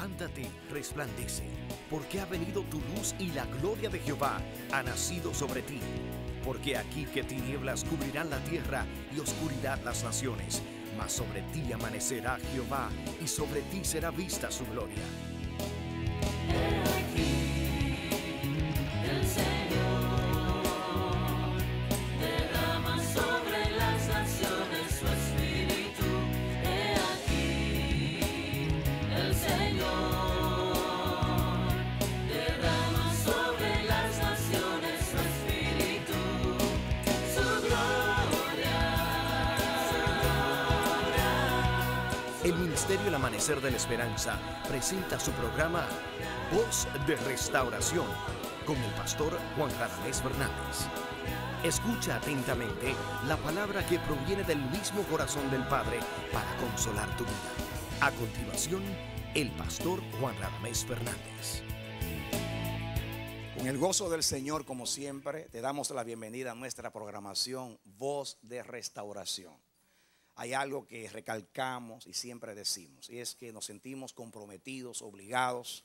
levántate, resplandece, porque ha venido tu luz y la gloria de Jehová ha nacido sobre ti. Porque aquí que tinieblas cubrirán la tierra y oscuridad las naciones, mas sobre ti amanecerá Jehová y sobre ti será vista su gloria. El Amanecer de la Esperanza presenta su programa Voz de Restauración con el pastor Juan Radamés Fernández. Escucha atentamente la palabra que proviene del mismo corazón del Padre para consolar tu vida. A continuación, el pastor Juan Radamés Fernández. Con el gozo del Señor, como siempre, te damos la bienvenida a nuestra programación Voz de Restauración hay algo que recalcamos y siempre decimos, y es que nos sentimos comprometidos, obligados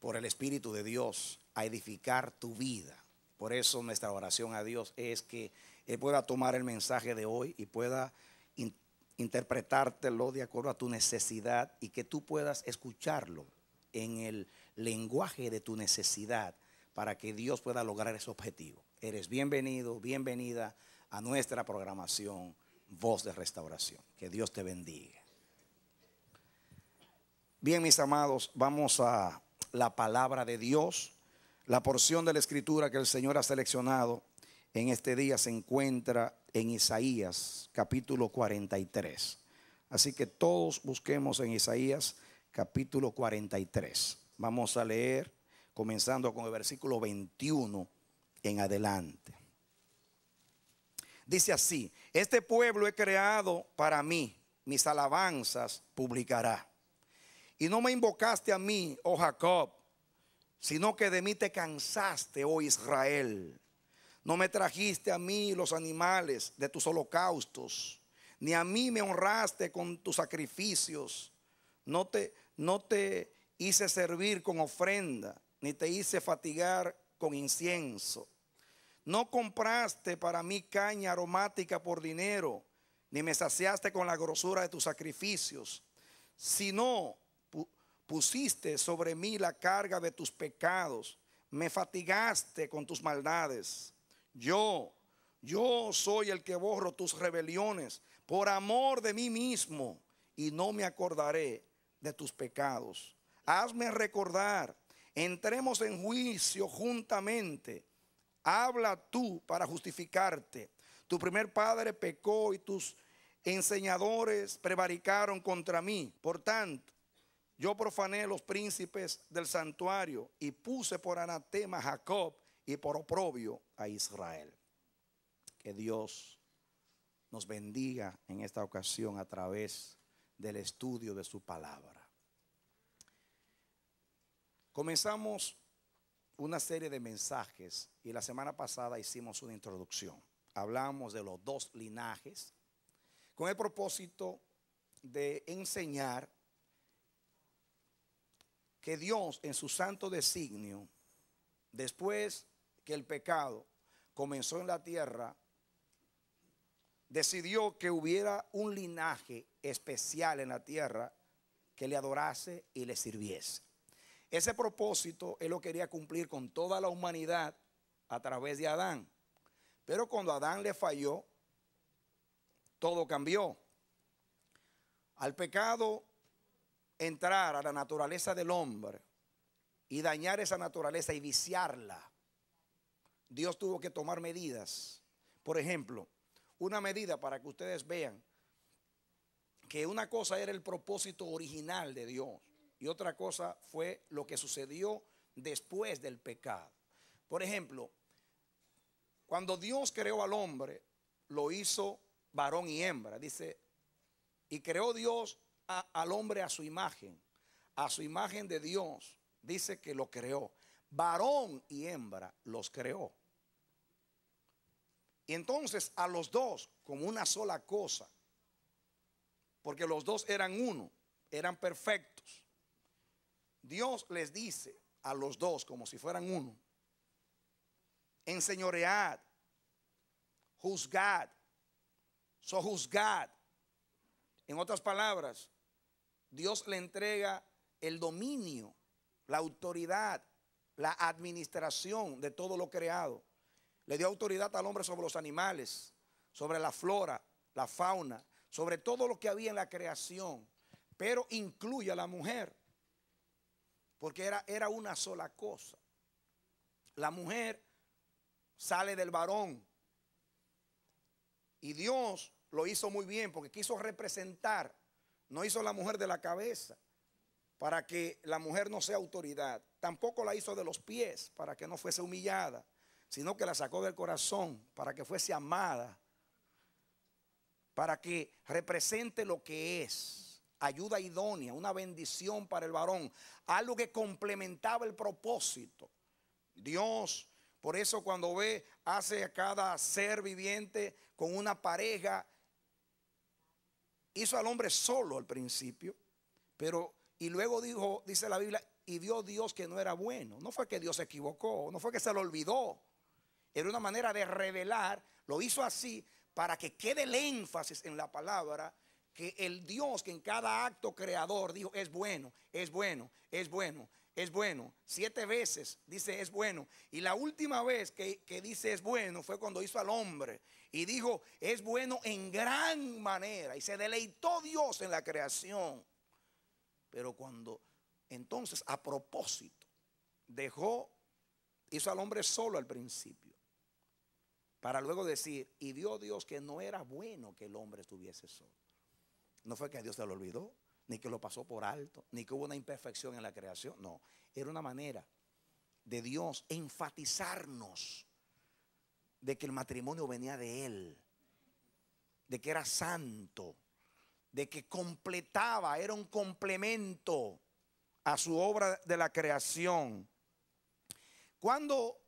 por el Espíritu de Dios a edificar tu vida. Por eso nuestra oración a Dios es que Él pueda tomar el mensaje de hoy y pueda interpretártelo de acuerdo a tu necesidad y que tú puedas escucharlo en el lenguaje de tu necesidad para que Dios pueda lograr ese objetivo. Eres bienvenido, bienvenida a nuestra programación voz de restauración. Que Dios te bendiga. Bien, mis amados, vamos a la palabra de Dios. La porción de la escritura que el Señor ha seleccionado en este día se encuentra en Isaías capítulo 43. Así que todos busquemos en Isaías capítulo 43. Vamos a leer comenzando con el versículo 21 en adelante. Dice así, este pueblo he creado para mí, mis alabanzas publicará. Y no me invocaste a mí, oh Jacob, sino que de mí te cansaste, oh Israel. No me trajiste a mí los animales de tus holocaustos, ni a mí me honraste con tus sacrificios. No te, no te hice servir con ofrenda, ni te hice fatigar con incienso. No compraste para mí caña aromática por dinero, ni me saciaste con la grosura de tus sacrificios, sino pusiste sobre mí la carga de tus pecados, me fatigaste con tus maldades. Yo, yo soy el que borro tus rebeliones por amor de mí mismo y no me acordaré de tus pecados. Hazme recordar, entremos en juicio juntamente habla tú para justificarte. Tu primer padre pecó y tus enseñadores prevaricaron contra mí. Por tanto, yo profané los príncipes del santuario y puse por anatema a Jacob y por oprobio a Israel. Que Dios nos bendiga en esta ocasión a través del estudio de su palabra. Comenzamos una serie de mensajes y la semana pasada hicimos una introducción. Hablamos de los dos linajes con el propósito de enseñar que Dios en su santo designio, después que el pecado comenzó en la tierra, decidió que hubiera un linaje especial en la tierra que le adorase y le sirviese. Ese propósito Él lo quería cumplir con toda la humanidad a través de Adán. Pero cuando Adán le falló, todo cambió. Al pecado entrar a la naturaleza del hombre y dañar esa naturaleza y viciarla, Dios tuvo que tomar medidas. Por ejemplo, una medida para que ustedes vean que una cosa era el propósito original de Dios y otra cosa fue lo que sucedió después del pecado. Por ejemplo, cuando Dios creó al hombre, lo hizo varón y hembra, dice, y creó Dios al hombre a su imagen, a su imagen de Dios, dice que lo creó, varón y hembra los creó. Y entonces a los dos como una sola cosa, porque los dos eran uno, eran perfectos. Dios les dice a los dos como si fueran uno, enseñoread, juzgad, sojuzgad. En otras palabras, Dios le entrega el dominio, la autoridad, la administración de todo lo creado. Le dio autoridad al hombre sobre los animales, sobre la flora, la fauna, sobre todo lo que había en la creación, pero incluye a la mujer porque era, era una sola cosa. La mujer sale del varón y Dios lo hizo muy bien porque quiso representar, no hizo la mujer de la cabeza para que la mujer no sea autoridad, tampoco la hizo de los pies para que no fuese humillada, sino que la sacó del corazón para que fuese amada, para que represente lo que es ayuda idónea, una bendición para el varón, algo que complementaba el propósito. Dios, por eso cuando ve, hace a cada ser viviente con una pareja, hizo al hombre solo al principio, pero y luego dijo, dice la Biblia, y vio Dios que no era bueno. No fue que Dios se equivocó, no fue que se lo olvidó. Era una manera de revelar, lo hizo así para que quede el énfasis en la palabra que el Dios que en cada acto creador dijo, es bueno, es bueno, es bueno, es bueno. Siete veces dice, es bueno. Y la última vez que, dice, es bueno, fue cuando hizo al hombre. Y dijo, es bueno en gran manera. Y se deleitó Dios en la creación. Pero cuando entonces, a propósito, dejó, hizo al hombre solo al principio para luego decir, y vio Dios que no era bueno que el hombre estuviese solo. No fue que Dios se lo olvidó, ni que lo pasó por alto, ni que hubo una imperfección en la creación. No, era una manera de Dios enfatizarnos de que el matrimonio venía de Él, de que era santo, de que completaba, era un complemento a su obra de la creación. Cuando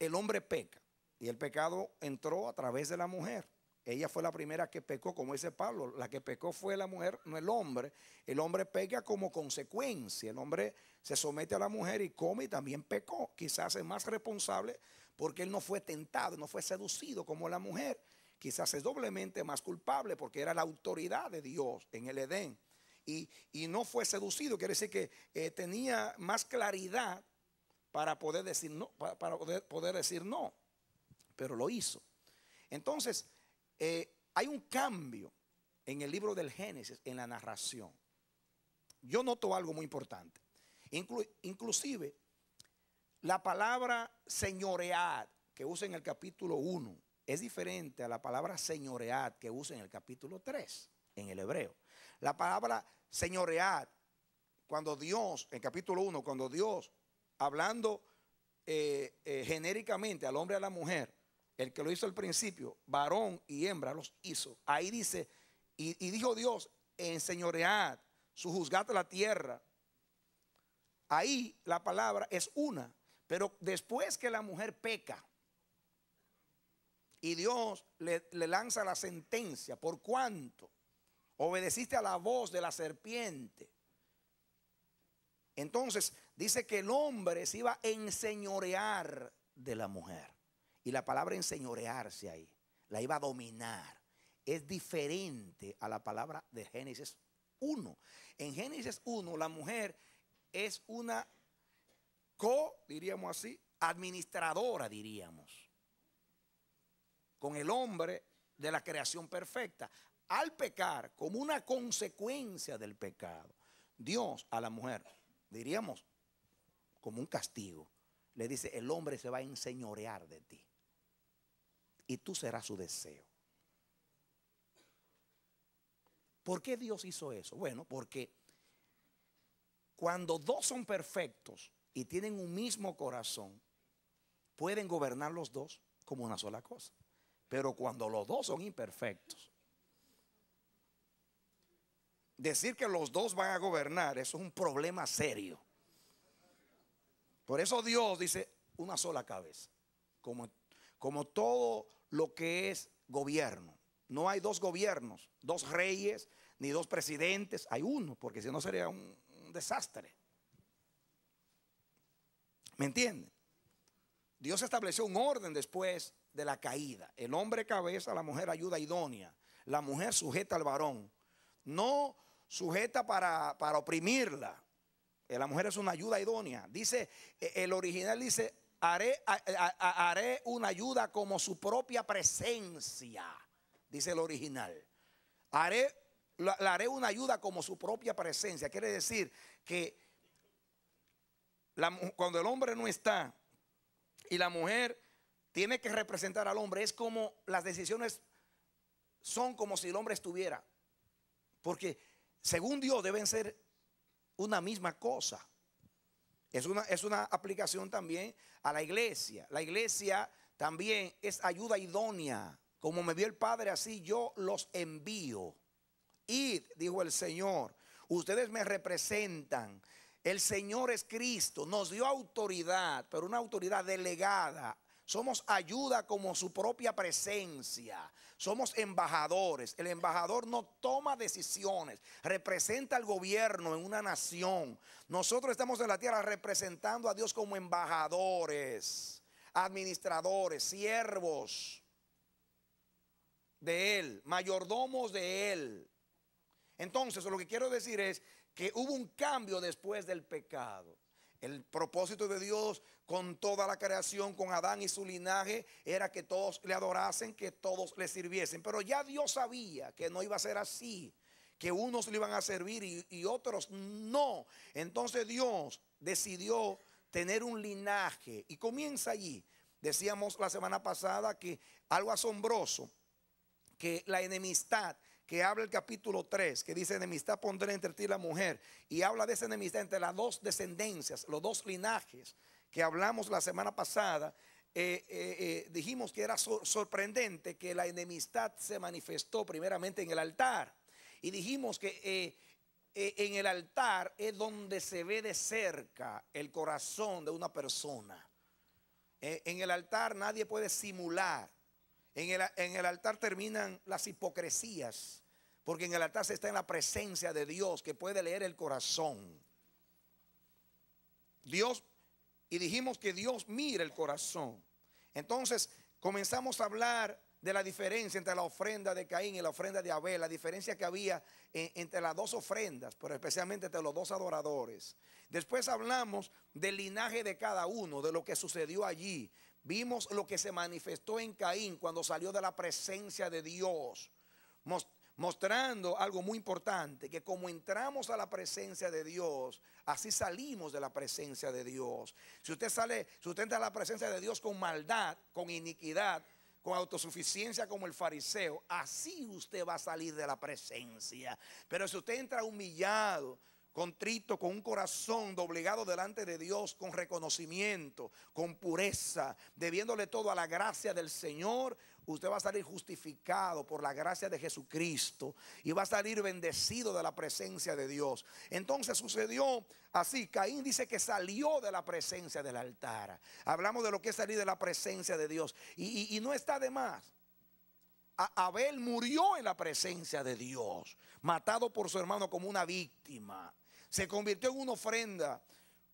el hombre peca, y el pecado entró a través de la mujer, ella fue la primera que pecó, como dice Pablo, la que pecó fue la mujer, no el hombre. El hombre peca como consecuencia. El hombre se somete a la mujer y come y también pecó. Quizás es más responsable porque él no fue tentado, no fue seducido como la mujer. Quizás es doblemente más culpable porque era la autoridad de Dios en el Edén. Y, no fue seducido, quiere decir que eh, tenía más claridad para poder decir no, para, poder decir no, pero lo hizo. Entonces, eh, hay un cambio en el libro del Génesis, en la narración. Yo noto algo muy importante. inclusive, la palabra señorear que usa en el capítulo 1 es diferente a la palabra señorear que usa en el capítulo 3, en el hebreo. La palabra señorear, cuando Dios, en capítulo 1, cuando Dios, hablando eh, eh, genéricamente al hombre y a la mujer, el que lo hizo al principio, varón y hembra los hizo. Ahí dice, y, dijo Dios, enseñoread, sujuzgad la tierra. Ahí la palabra es una, pero después que la mujer peca y Dios le, le lanza la sentencia, ¿por cuánto? Obedeciste a la voz de la serpiente. Entonces dice que el hombre se iba a enseñorear de la mujer. Y la palabra enseñorearse ahí, la iba a dominar. Es diferente a la palabra de Génesis 1. En Génesis 1 la mujer es una co, diríamos así, administradora, diríamos, con el hombre de la creación perfecta. Al pecar, como una consecuencia del pecado, Dios a la mujer, diríamos, como un castigo, le dice, el hombre se va a enseñorear de ti y tú serás su deseo. ¿Por qué Dios hizo eso? Bueno, porque cuando dos son perfectos y tienen un mismo corazón, pueden gobernar los dos como una sola cosa. Pero cuando los dos son imperfectos, decir que los dos van a gobernar, eso es un problema serio. Por eso Dios dice una sola cabeza. Como, como todo lo que es gobierno. No hay dos gobiernos, dos reyes, ni dos presidentes, hay uno, porque si no sería un, desastre. ¿Me entienden? Dios estableció un orden después de la caída. El hombre cabeza, la mujer ayuda idónea. La mujer sujeta al varón. No sujeta para, para oprimirla. Eh, la mujer es una ayuda idónea. Dice, eh, el original dice haré, haré una ayuda como su propia presencia, dice el original. Haré, haré una ayuda como su propia presencia. Quiere decir que cuando el hombre no está y la mujer tiene que representar al hombre, es como las decisiones son como si el hombre estuviera. Porque según Dios deben ser una misma cosa. Es una, es una aplicación también a la iglesia. La iglesia también es ayuda idónea. Como me vio el Padre, así yo los envío. Id, dijo el Señor, ustedes me representan. El Señor es Cristo, nos dio autoridad, pero una autoridad delegada somos ayuda como su propia presencia. Somos embajadores. El embajador no toma decisiones. Representa al gobierno en una nación. Nosotros estamos en la tierra representando a Dios como embajadores, administradores, siervos de Él, mayordomos de Él. Entonces, lo que quiero decir es que hubo un cambio después del pecado. El propósito de Dios con toda la creación, con Adán y su linaje, era que todos le adorasen, que todos le sirviesen. Pero ya Dios sabía que no iba a ser así, que unos le iban a servir y, y otros no. Entonces Dios decidió tener un linaje y comienza allí. Decíamos la semana pasada que algo asombroso, que la enemistad que habla el capítulo 3, que dice enemistad pondré entre ti la mujer, y habla de esa enemistad entre las dos descendencias, los dos linajes que hablamos la semana pasada, eh, eh, eh, dijimos que era sorprendente que la enemistad se manifestó primeramente en el altar, y dijimos que en el altar es donde se ve de cerca el corazón de una persona. en el altar nadie puede simular. En el, altar terminan las hipocresías, porque en el altar se está en la presencia de Dios que puede leer el corazón. Dios, y dijimos que Dios mira el corazón. Entonces comenzamos a hablar de la diferencia entre la ofrenda de Caín y la ofrenda de Abel, la diferencia que había eh, entre las dos ofrendas, pero especialmente entre los dos adoradores. Después hablamos del linaje de cada uno, de lo que sucedió allí, Vimos lo que se manifestó en Caín cuando salió de la presencia de Dios, mostrando algo muy importante, que como entramos a la presencia de Dios, así salimos de la presencia de Dios. Si usted sale, si usted entra a la presencia de Dios con maldad, con iniquidad, con autosuficiencia como el fariseo, así usted va a salir de la presencia. Pero si usted entra humillado, contrito, con un corazón doblegado delante de Dios, con reconocimiento, con pureza, debiéndole todo a la gracia del Señor, usted va a salir justificado por la gracia de Jesucristo y va a salir bendecido de la presencia de Dios. Entonces sucedió así, Caín dice que salió de la presencia del altar. Hablamos de lo que es salir de la presencia de Dios y, no está de más. Abel murió en la presencia de Dios, matado por su hermano como una víctima se convirtió en una ofrenda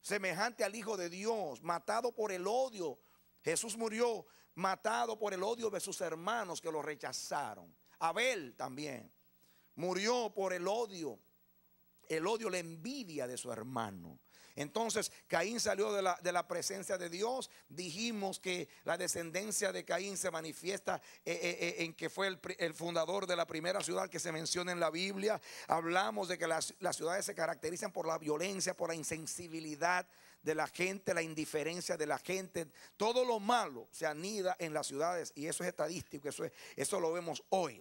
semejante al Hijo de Dios, matado por el odio. Jesús murió matado por el odio de sus hermanos que lo rechazaron. Abel también murió por el odio, el odio, la envidia de su hermano. Entonces Caín salió de la, presencia de Dios. Dijimos que la descendencia de Caín se manifiesta eh, eh, eh, en que fue el, fundador de la primera ciudad que se menciona en la Biblia. Hablamos de que las, ciudades se caracterizan por la violencia, por la insensibilidad de la gente, la indiferencia de la gente. Todo lo malo se anida en las ciudades y eso es estadístico, eso, eso lo vemos hoy.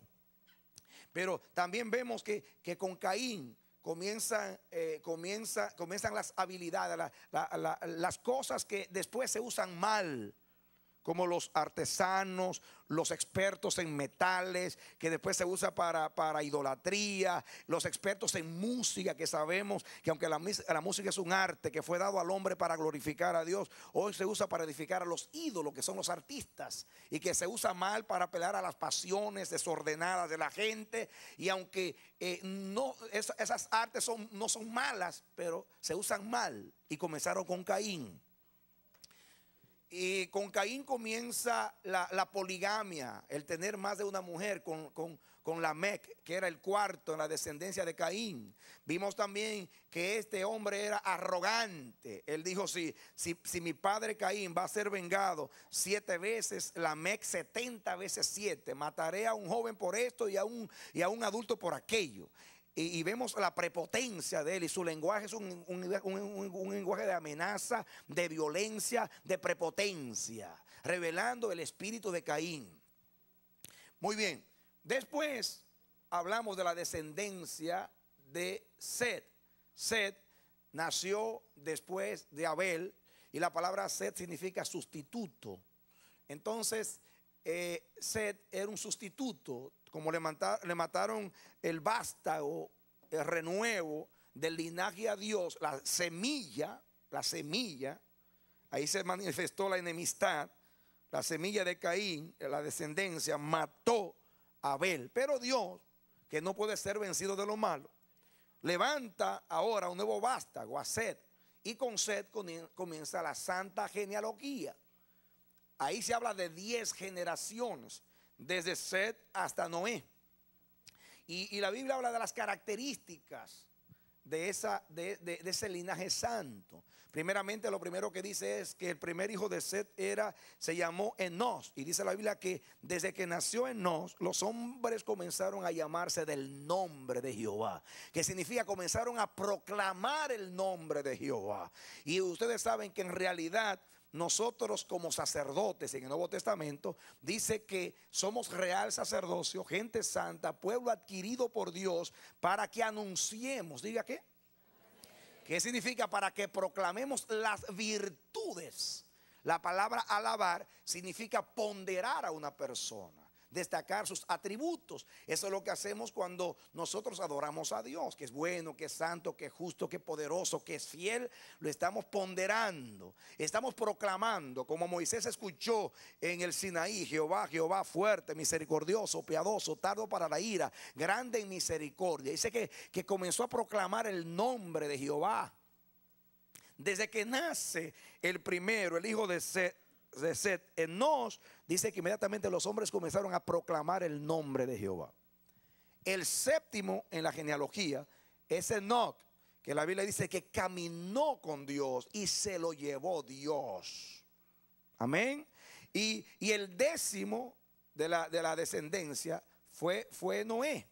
Pero también vemos que, que con Caín comienzan, eh, comienzan las habilidades, las cosas que después se usan mal como los artesanos, los expertos en metales, que después se usa para, idolatría, los expertos en música, que sabemos que aunque la, música es un arte que fue dado al hombre para glorificar a Dios, hoy se usa para edificar a los ídolos, que son los artistas, y que se usa mal para apelar a las pasiones desordenadas de la gente, y aunque eh, esas artes no son malas, pero se usan mal, y comenzaron con Caín. Y con Caín comienza la, poligamia, el tener más de una mujer con, con, con que era el cuarto en la descendencia de Caín. Vimos también que este hombre era arrogante. Él dijo, si, si, mi padre Caín va a ser vengado siete veces, la MEC setenta veces siete, mataré a un joven por esto y a y a un adulto por aquello. Y, vemos la prepotencia de él y su lenguaje es un, lenguaje de amenaza, de violencia, de prepotencia, revelando el espíritu de Caín. Muy bien, después hablamos de la descendencia de Sed. Sed nació después de Abel y la palabra Sed significa sustituto. Entonces, eh, era un sustituto como le, mataron el vástago, el renuevo del linaje a Dios, la semilla, la semilla, ahí se manifestó la enemistad, la semilla de Caín, la descendencia, mató a Abel. Pero Dios, que no puede ser vencido de lo malo, levanta ahora un nuevo vástago, a Seth, y con sed comienza la santa genealogía. Ahí se habla de diez generaciones desde Sed hasta Noé. Y, la Biblia habla de las características de, esa, de, de, ese linaje santo. Primeramente, lo primero que dice es que el primer hijo de Set era, se llamó Enos. Y dice la Biblia que desde que nació Enos, los hombres comenzaron a llamarse del nombre de Jehová. Que significa comenzaron a proclamar el nombre de Jehová. Y ustedes saben que en realidad nosotros como sacerdotes en el Nuevo Testamento, dice que somos real sacerdocio, gente santa, pueblo adquirido por Dios, para que anunciemos, diga qué. ¿Qué significa? Para que proclamemos las virtudes. La palabra alabar significa ponderar a una persona destacar sus atributos. Eso es lo que hacemos cuando nosotros adoramos a Dios, que es bueno, que es santo, que es justo, que es poderoso, que es fiel. Lo estamos ponderando, estamos proclamando, como Moisés escuchó en el Sinaí, Jehová, Jehová fuerte, misericordioso, piadoso, tardo para la ira, grande en misericordia. Dice que, que comenzó a proclamar el nombre de Jehová. Desde que nace el primero, el hijo de Set en nos dice que inmediatamente los hombres comenzaron a proclamar el nombre de Jehová. El séptimo en la genealogía es Enoch, que la Biblia dice que caminó con Dios y se lo llevó Dios. Amén. Y, el décimo de la, descendencia fue, fue, Noé,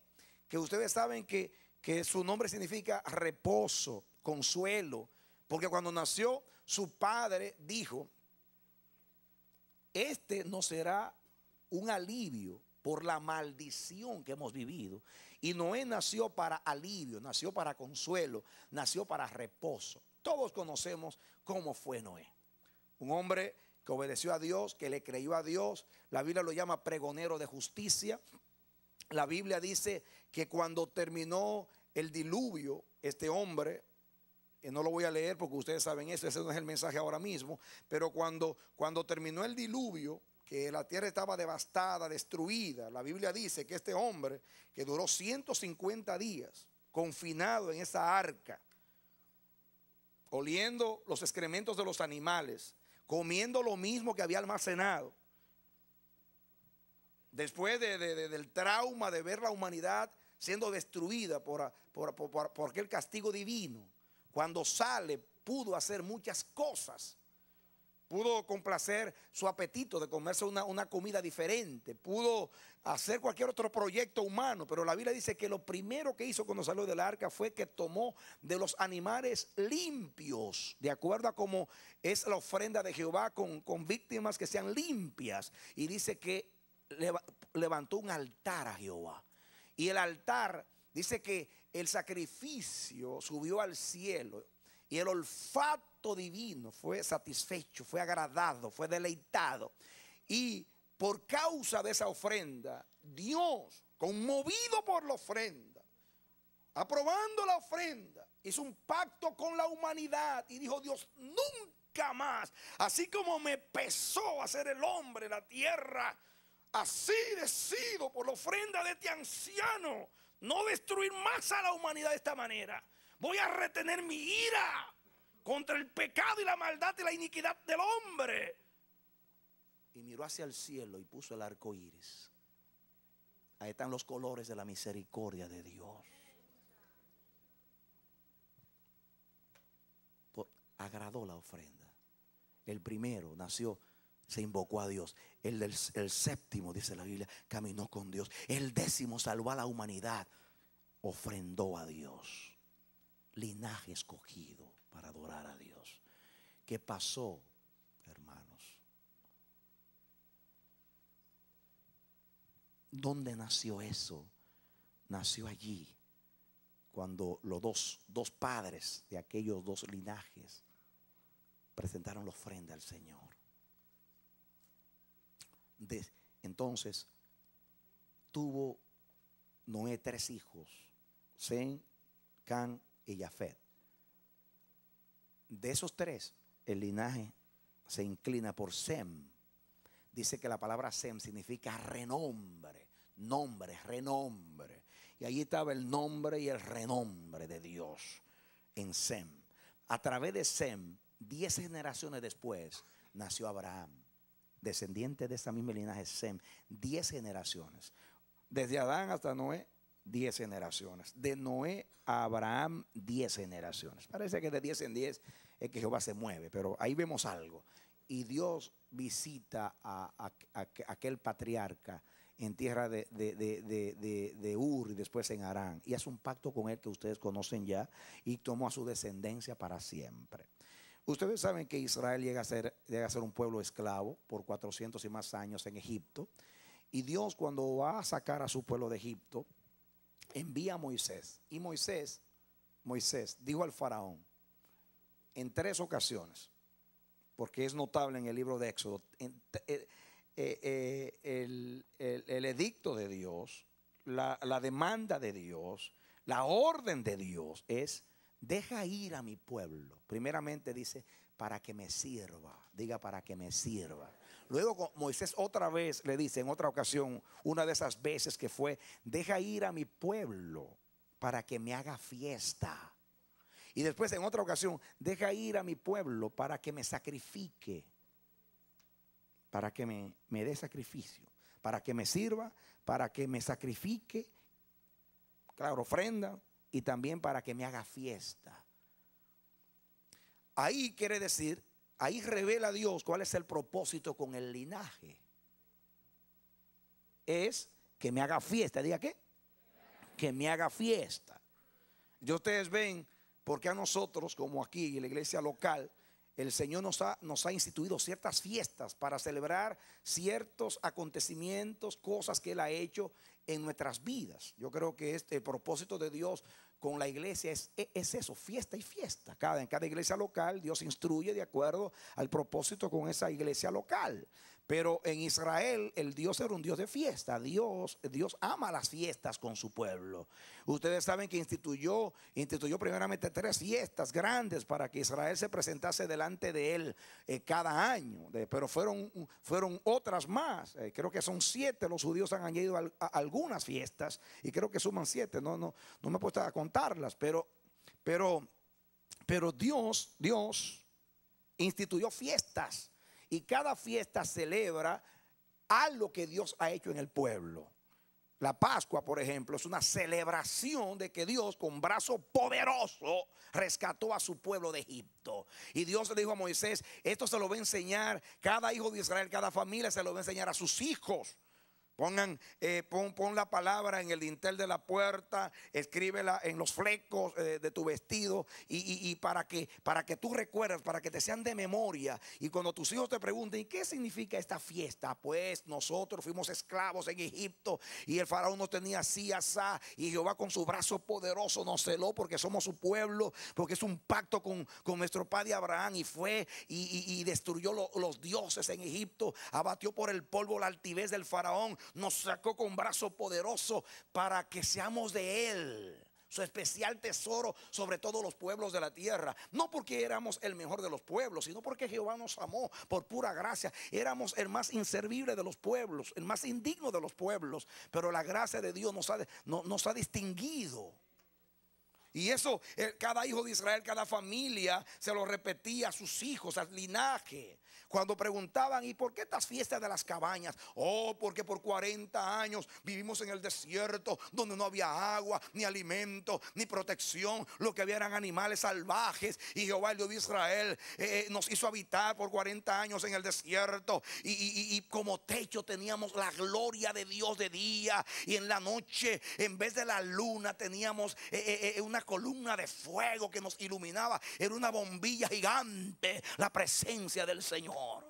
que ustedes saben que, que su nombre significa reposo, consuelo, porque cuando nació su padre dijo, este no será un alivio por la maldición que hemos vivido. Y Noé nació para alivio, nació para consuelo, nació para reposo. Todos conocemos cómo fue Noé. Un hombre que obedeció a Dios, que le creyó a Dios. La Biblia lo llama pregonero de justicia. La Biblia dice que cuando terminó el diluvio, este hombre, eh, no lo voy a leer porque ustedes saben eso, ese no es el mensaje ahora mismo, pero cuando, cuando terminó el diluvio, que la tierra estaba devastada, destruida, la Biblia dice que este hombre, que duró 150 días confinado en esa arca, oliendo los excrementos de los animales, comiendo lo mismo que había almacenado, después del trauma de ver la humanidad siendo destruida por, por, por, por aquel castigo divino, cuando sale, pudo hacer muchas cosas. Pudo complacer su apetito de comerse una, comida diferente. Pudo hacer cualquier otro proyecto humano. Pero la Biblia dice que lo primero que hizo cuando salió del arca fue que tomó de los animales limpios. De acuerdo a como es la ofrenda de Jehová con, con víctimas que sean limpias. Y dice que levantó un altar a Jehová. Y el altar dice que el sacrificio subió al cielo y el olfato divino fue satisfecho, fue agradado, fue deleitado. Y por causa de esa ofrenda, Dios, conmovido por la ofrenda, aprobando la ofrenda, hizo un pacto con la humanidad y dijo, Dios, nunca más, así como me pesó hacer el hombre la tierra, así decido por la ofrenda de este anciano no destruir más a la humanidad de esta manera. Voy a retener mi ira contra el pecado y la maldad y la iniquidad del hombre. Y miró hacia el cielo y puso el arco iris. Ahí están los colores de la misericordia de Dios. agradó la ofrenda. El primero nació se invocó a Dios. El, séptimo, dice la Biblia, caminó con Dios. El décimo salvó a la humanidad. Ofrendó a Dios. Linaje escogido para adorar a Dios. ¿Qué pasó, hermanos? ¿Dónde nació eso? Nació allí, cuando los dos, dos padres de aquellos dos linajes presentaron la ofrenda al Señor entonces tuvo Noé tres hijos, Sem, Can y Jafet. De esos tres, el linaje se inclina por Sem. Dice que la palabra Sem significa renombre, nombre, renombre. Y allí estaba el nombre y el renombre de Dios en Sem. A través de Sem, diez generaciones después, nació Abraham descendiente de esta misma linaje, Sem, diez generaciones. Desde Adán hasta Noé, diez generaciones. De Noé a Abraham, diez generaciones. Parece que de diez en diez es que Jehová se mueve, pero ahí vemos algo. Y Dios visita a, aquel patriarca en tierra de, de, Ur y después en Arán. Y hace un pacto con él que ustedes conocen ya y tomó a su descendencia para siempre. Ustedes saben que Israel llega a ser, ser un pueblo esclavo por 400 y más años en Egipto. Y Dios cuando va a sacar a su pueblo de Egipto, envía a Moisés. Y Moisés, Moisés dijo al faraón en tres ocasiones, porque es notable en el libro de Éxodo, eh, eh, eh, el, edicto de Dios, la demanda de Dios, la orden de Dios es deja ir a mi pueblo. Primeramente dice, para que me sirva. Diga, para que me sirva. Luego Moisés otra vez le dice, en otra ocasión, una de esas veces que fue, deja ir a mi pueblo para que me haga fiesta. Y después en otra ocasión, deja ir a mi pueblo para que me sacrifique, para que me, me dé sacrificio, para que me sirva, para que me sacrifique, claro, ofrenda, y también para que me haga fiesta. Ahí quiere decir, ahí revela Dios cuál es el propósito con el linaje. Es que me haga fiesta. ¿Diga qué? Que me haga fiesta. yo ustedes ven, porque a nosotros, como aquí en la iglesia local, el Señor nos ha, nos ha, instituido ciertas fiestas para celebrar ciertos acontecimientos, cosas que Él ha hecho en nuestras vidas. Yo creo que este propósito de Dios con la iglesia es, e-, es eso, fiesta y fiesta. Cada, en cada iglesia local Dios instruye de acuerdo al propósito con esa iglesia local. Pero en Israel el Dios era un Dios de fiesta. Dios, Dios ama las fiestas con su pueblo. Ustedes saben que instituyó, instituyó primeramente tres fiestas grandes para que Israel se presentase delante de él eh, cada año. pero fueron, fueron otras más. Eh, creo que son siete. Los judíos han añadido algunas fiestas y creo que suman siete. No, no, no me he puesto a contarlas. Pero, pero, pero Dios, Dios instituyó fiestas y cada fiesta celebra algo que Dios ha hecho en el pueblo. La Pascua, por ejemplo, es una celebración de que Dios con brazo poderoso rescató a su pueblo de Egipto. Y Dios le dijo a Moisés, esto se lo va a enseñar cada hijo de Israel, cada familia se lo va a enseñar a sus hijos. Pongan, eh, pon, la palabra en el dintel de la puerta, escríbela en los flecos eh, de tu vestido y, para, que, para que tú recuerdas para que te sean de memoria. Y cuando tus hijos te pregunten, ¿qué significa esta fiesta? Pues nosotros fuimos esclavos en Egipto y el faraón no tenía así, asá, y Jehová con su brazo poderoso nos celó porque somos su pueblo, porque es un pacto con, nuestro padre Abraham y fue y, destruyó los dioses en Egipto, abatió por el polvo la altivez del faraón nos sacó con brazo poderoso para que seamos de Él su especial tesoro sobre todos los pueblos de la tierra. No porque éramos el mejor de los pueblos, sino porque Jehová nos amó por pura gracia. Éramos el más inservible de los pueblos, el más indigno de los pueblos, pero la gracia de Dios nos ha, nos ha distinguido. Y eso eh, cada hijo de Israel, cada familia se lo repetía a sus hijos, al linaje. Cuando preguntaban, ¿y por qué estas fiestas de las cabañas? Oh, porque por 40 años vivimos en el desierto donde no había agua, ni alimento, ni protección. Lo que había eran animales salvajes. Y Jehová, el Dios de Israel, eh, eh, nos hizo habitar por 40 años en el desierto. Y, como techo teníamos la gloria de Dios de día. Y en la noche, en vez de la luna, teníamos eh, una columna de fuego que nos iluminaba. Era una bombilla gigante, la presencia del Señor. oro.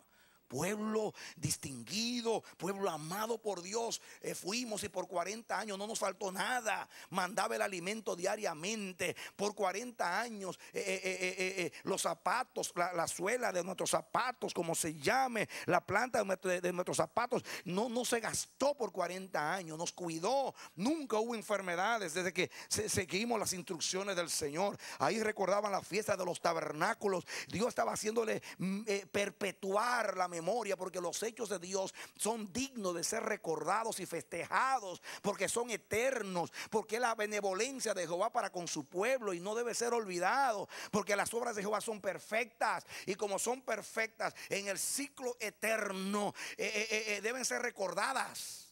pueblo distinguido, pueblo amado por Dios. Eh, fuimos y por 40 años no nos faltó nada. Mandaba el alimento diariamente. Por 40 años eh, eh, los zapatos, la, suela de nuestros zapatos, como se llame, la planta de, nuestros zapatos, no, no se gastó por 40 años. Nos cuidó. Nunca hubo enfermedades desde que seguimos las instrucciones del Señor. Ahí recordaban la fiesta de los tabernáculos. Dios estaba haciéndole mm, perpetuar la memoria porque los hechos de Dios son dignos de ser recordados y festejados, porque son eternos, porque la benevolencia de Jehová para con su pueblo y no debe ser olvidado, porque las obras de Jehová son perfectas y como son perfectas en el ciclo eterno, eh, eh, eh, deben ser recordadas.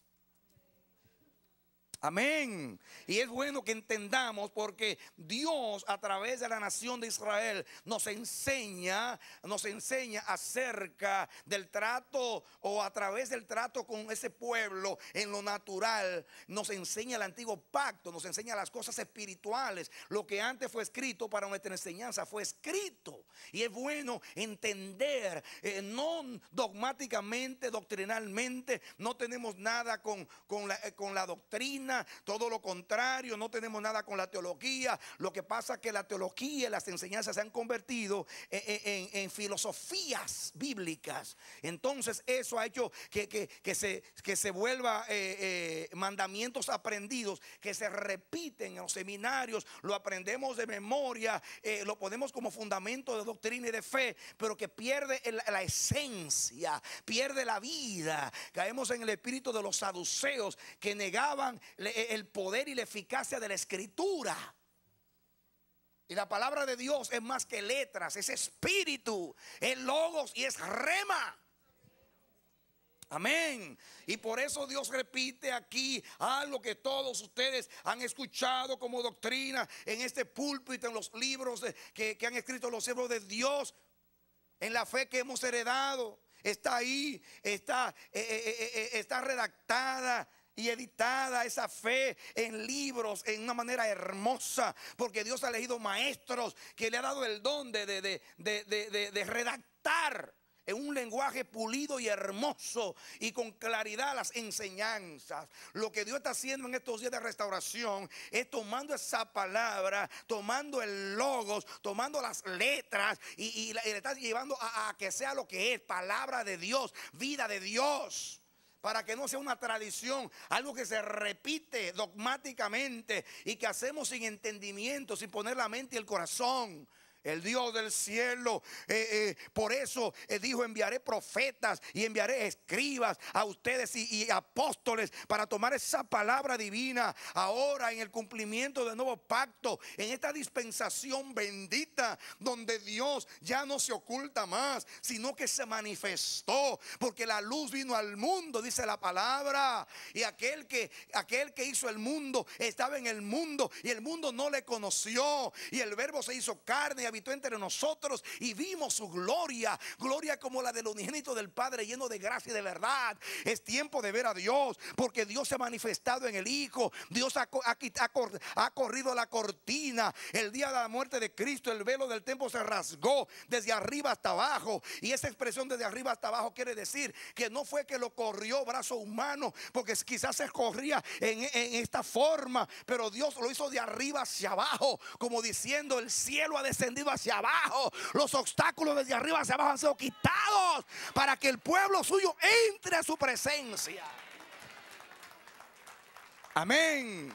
Amén. Y es bueno que entendamos porque Dios a través de la nación de Israel nos enseña, nos enseña acerca del trato o a través del trato con ese pueblo en lo natural, nos enseña el antiguo pacto, nos enseña las cosas espirituales, lo que antes fue escrito para nuestra enseñanza fue escrito. Y es bueno entender, eh, no dogmáticamente, doctrinalmente, no tenemos nada con eh, la doctrina todo lo contrario, no tenemos nada con la teología. Lo que pasa es que la teología y las enseñanzas se han convertido en, filosofías bíblicas. Entonces eso ha hecho que, se, que se vuelva eh, eh, mandamientos aprendidos, que se repiten en los seminarios, lo aprendemos de memoria, eh, lo ponemos como fundamento de doctrina y de fe, pero que pierde la esencia, pierde la vida. Caemos en el espíritu de los saduceos que negaban e, el poder y la eficacia de la escritura. Y la palabra de Dios es más que letras, es espíritu, es logos y es rema. Amén. Y por eso Dios repite aquí algo que todos ustedes han escuchado como doctrina en este púlpito, en los libros que, han escrito los siervos de Dios, en la fe que hemos heredado. Está ahí, está, eh, eh, eh, está redactada y editada esa fe en libros en una manera hermosa, porque Dios ha elegido maestros que le ha dado el don de, de, redactar en un lenguaje pulido y hermoso y con claridad las enseñanzas. Lo que Dios está haciendo en estos días de restauración es tomando esa palabra, tomando el logos, tomando las letras y, le está llevando a que sea lo que es, palabra de Dios, vida de Dios para que no sea una tradición, algo que se repite dogmáticamente y que hacemos sin entendimiento, sin poner la mente y el corazón el Dios del cielo. Eh, eh, por eso eh, dijo, enviaré profetas y enviaré escribas a ustedes y, apóstoles para tomar esa palabra divina ahora en el cumplimiento del nuevo pacto, en esta dispensación bendita donde Dios ya no se oculta más, sino que se manifestó, porque la luz vino al mundo, dice la palabra, y aquel que, aquel que hizo el mundo estaba en el mundo y el mundo no le conoció y el verbo se hizo carne habitó entre nosotros y vimos su gloria, gloria como la del unigénito del Padre lleno de gracia y de verdad. Es tiempo de ver a Dios, porque Dios se ha manifestado en el Hijo, Dios ha, corrido la cortina. El día de la muerte de Cristo, el velo del templo se rasgó desde arriba hasta abajo. Y esa expresión desde arriba hasta abajo quiere decir que no fue que lo corrió brazo humano, porque quizás se corría en esta forma, pero Dios lo hizo de arriba hacia abajo, como diciendo el cielo ha descendido hacia abajo. Los obstáculos desde arriba hacia abajo han sido quitados para que el pueblo suyo entre a su presencia. Amén.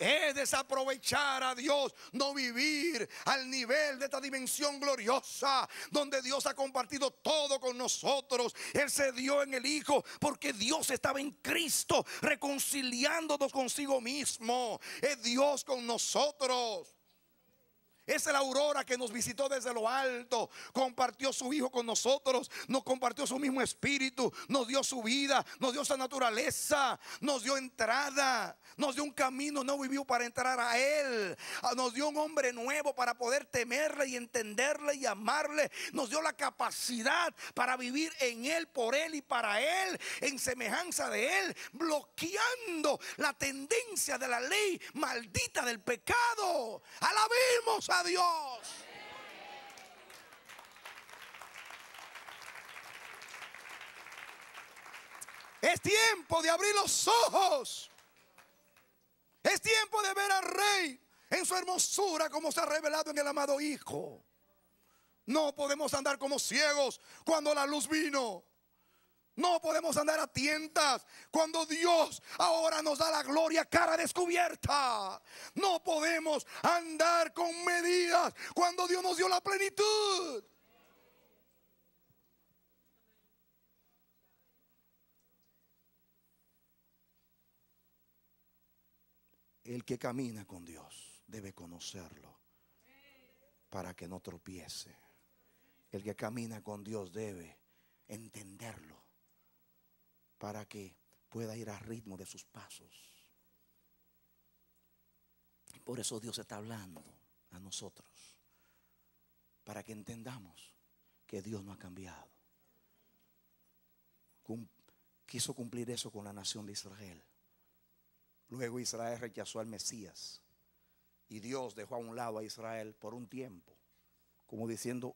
Es desaprovechar a Dios, no vivir al nivel de esta dimensión gloriosa donde Dios ha compartido todo con nosotros. Él se dio en el Hijo porque Dios estaba en Cristo reconciliándonos consigo mismo. Es Dios con nosotros. Es la aurora que nos visitó desde lo alto. Compartió su Hijo con nosotros. Nos compartió su mismo espíritu. Nos dio su vida. Nos dio su naturaleza. Nos dio entrada. Nos dio un camino no vivió para entrar a Él. Ah, nos dio un hombre nuevo para poder temerle y entenderle y amarle. Nos dio la capacidad para vivir en Él, por Él y para Él. En semejanza de Él. Bloqueando la tendencia de la ley maldita del pecado. Alabemos a Dios. Es tiempo de abrir los ojos. Es tiempo de ver al rey en su hermosura como se ha revelado en el amado Hijo. No podemos andar como ciegos cuando la luz vino. No podemos andar a tientas cuando Dios ahora nos da la gloria cara descubierta. No podemos andar con medidas cuando Dios nos dio la plenitud. El que camina con Dios debe conocerlo para que no tropiece. El que camina con Dios debe entenderlo para que pueda ir al ritmo de sus pasos. Por eso Dios está hablando a nosotros, para que entendamos que Dios no ha cambiado. Quiso cumplir eso con la nación de Israel. Luego Israel rechazó al Mesías y Dios dejó a un lado a Israel por un tiempo, como diciendo,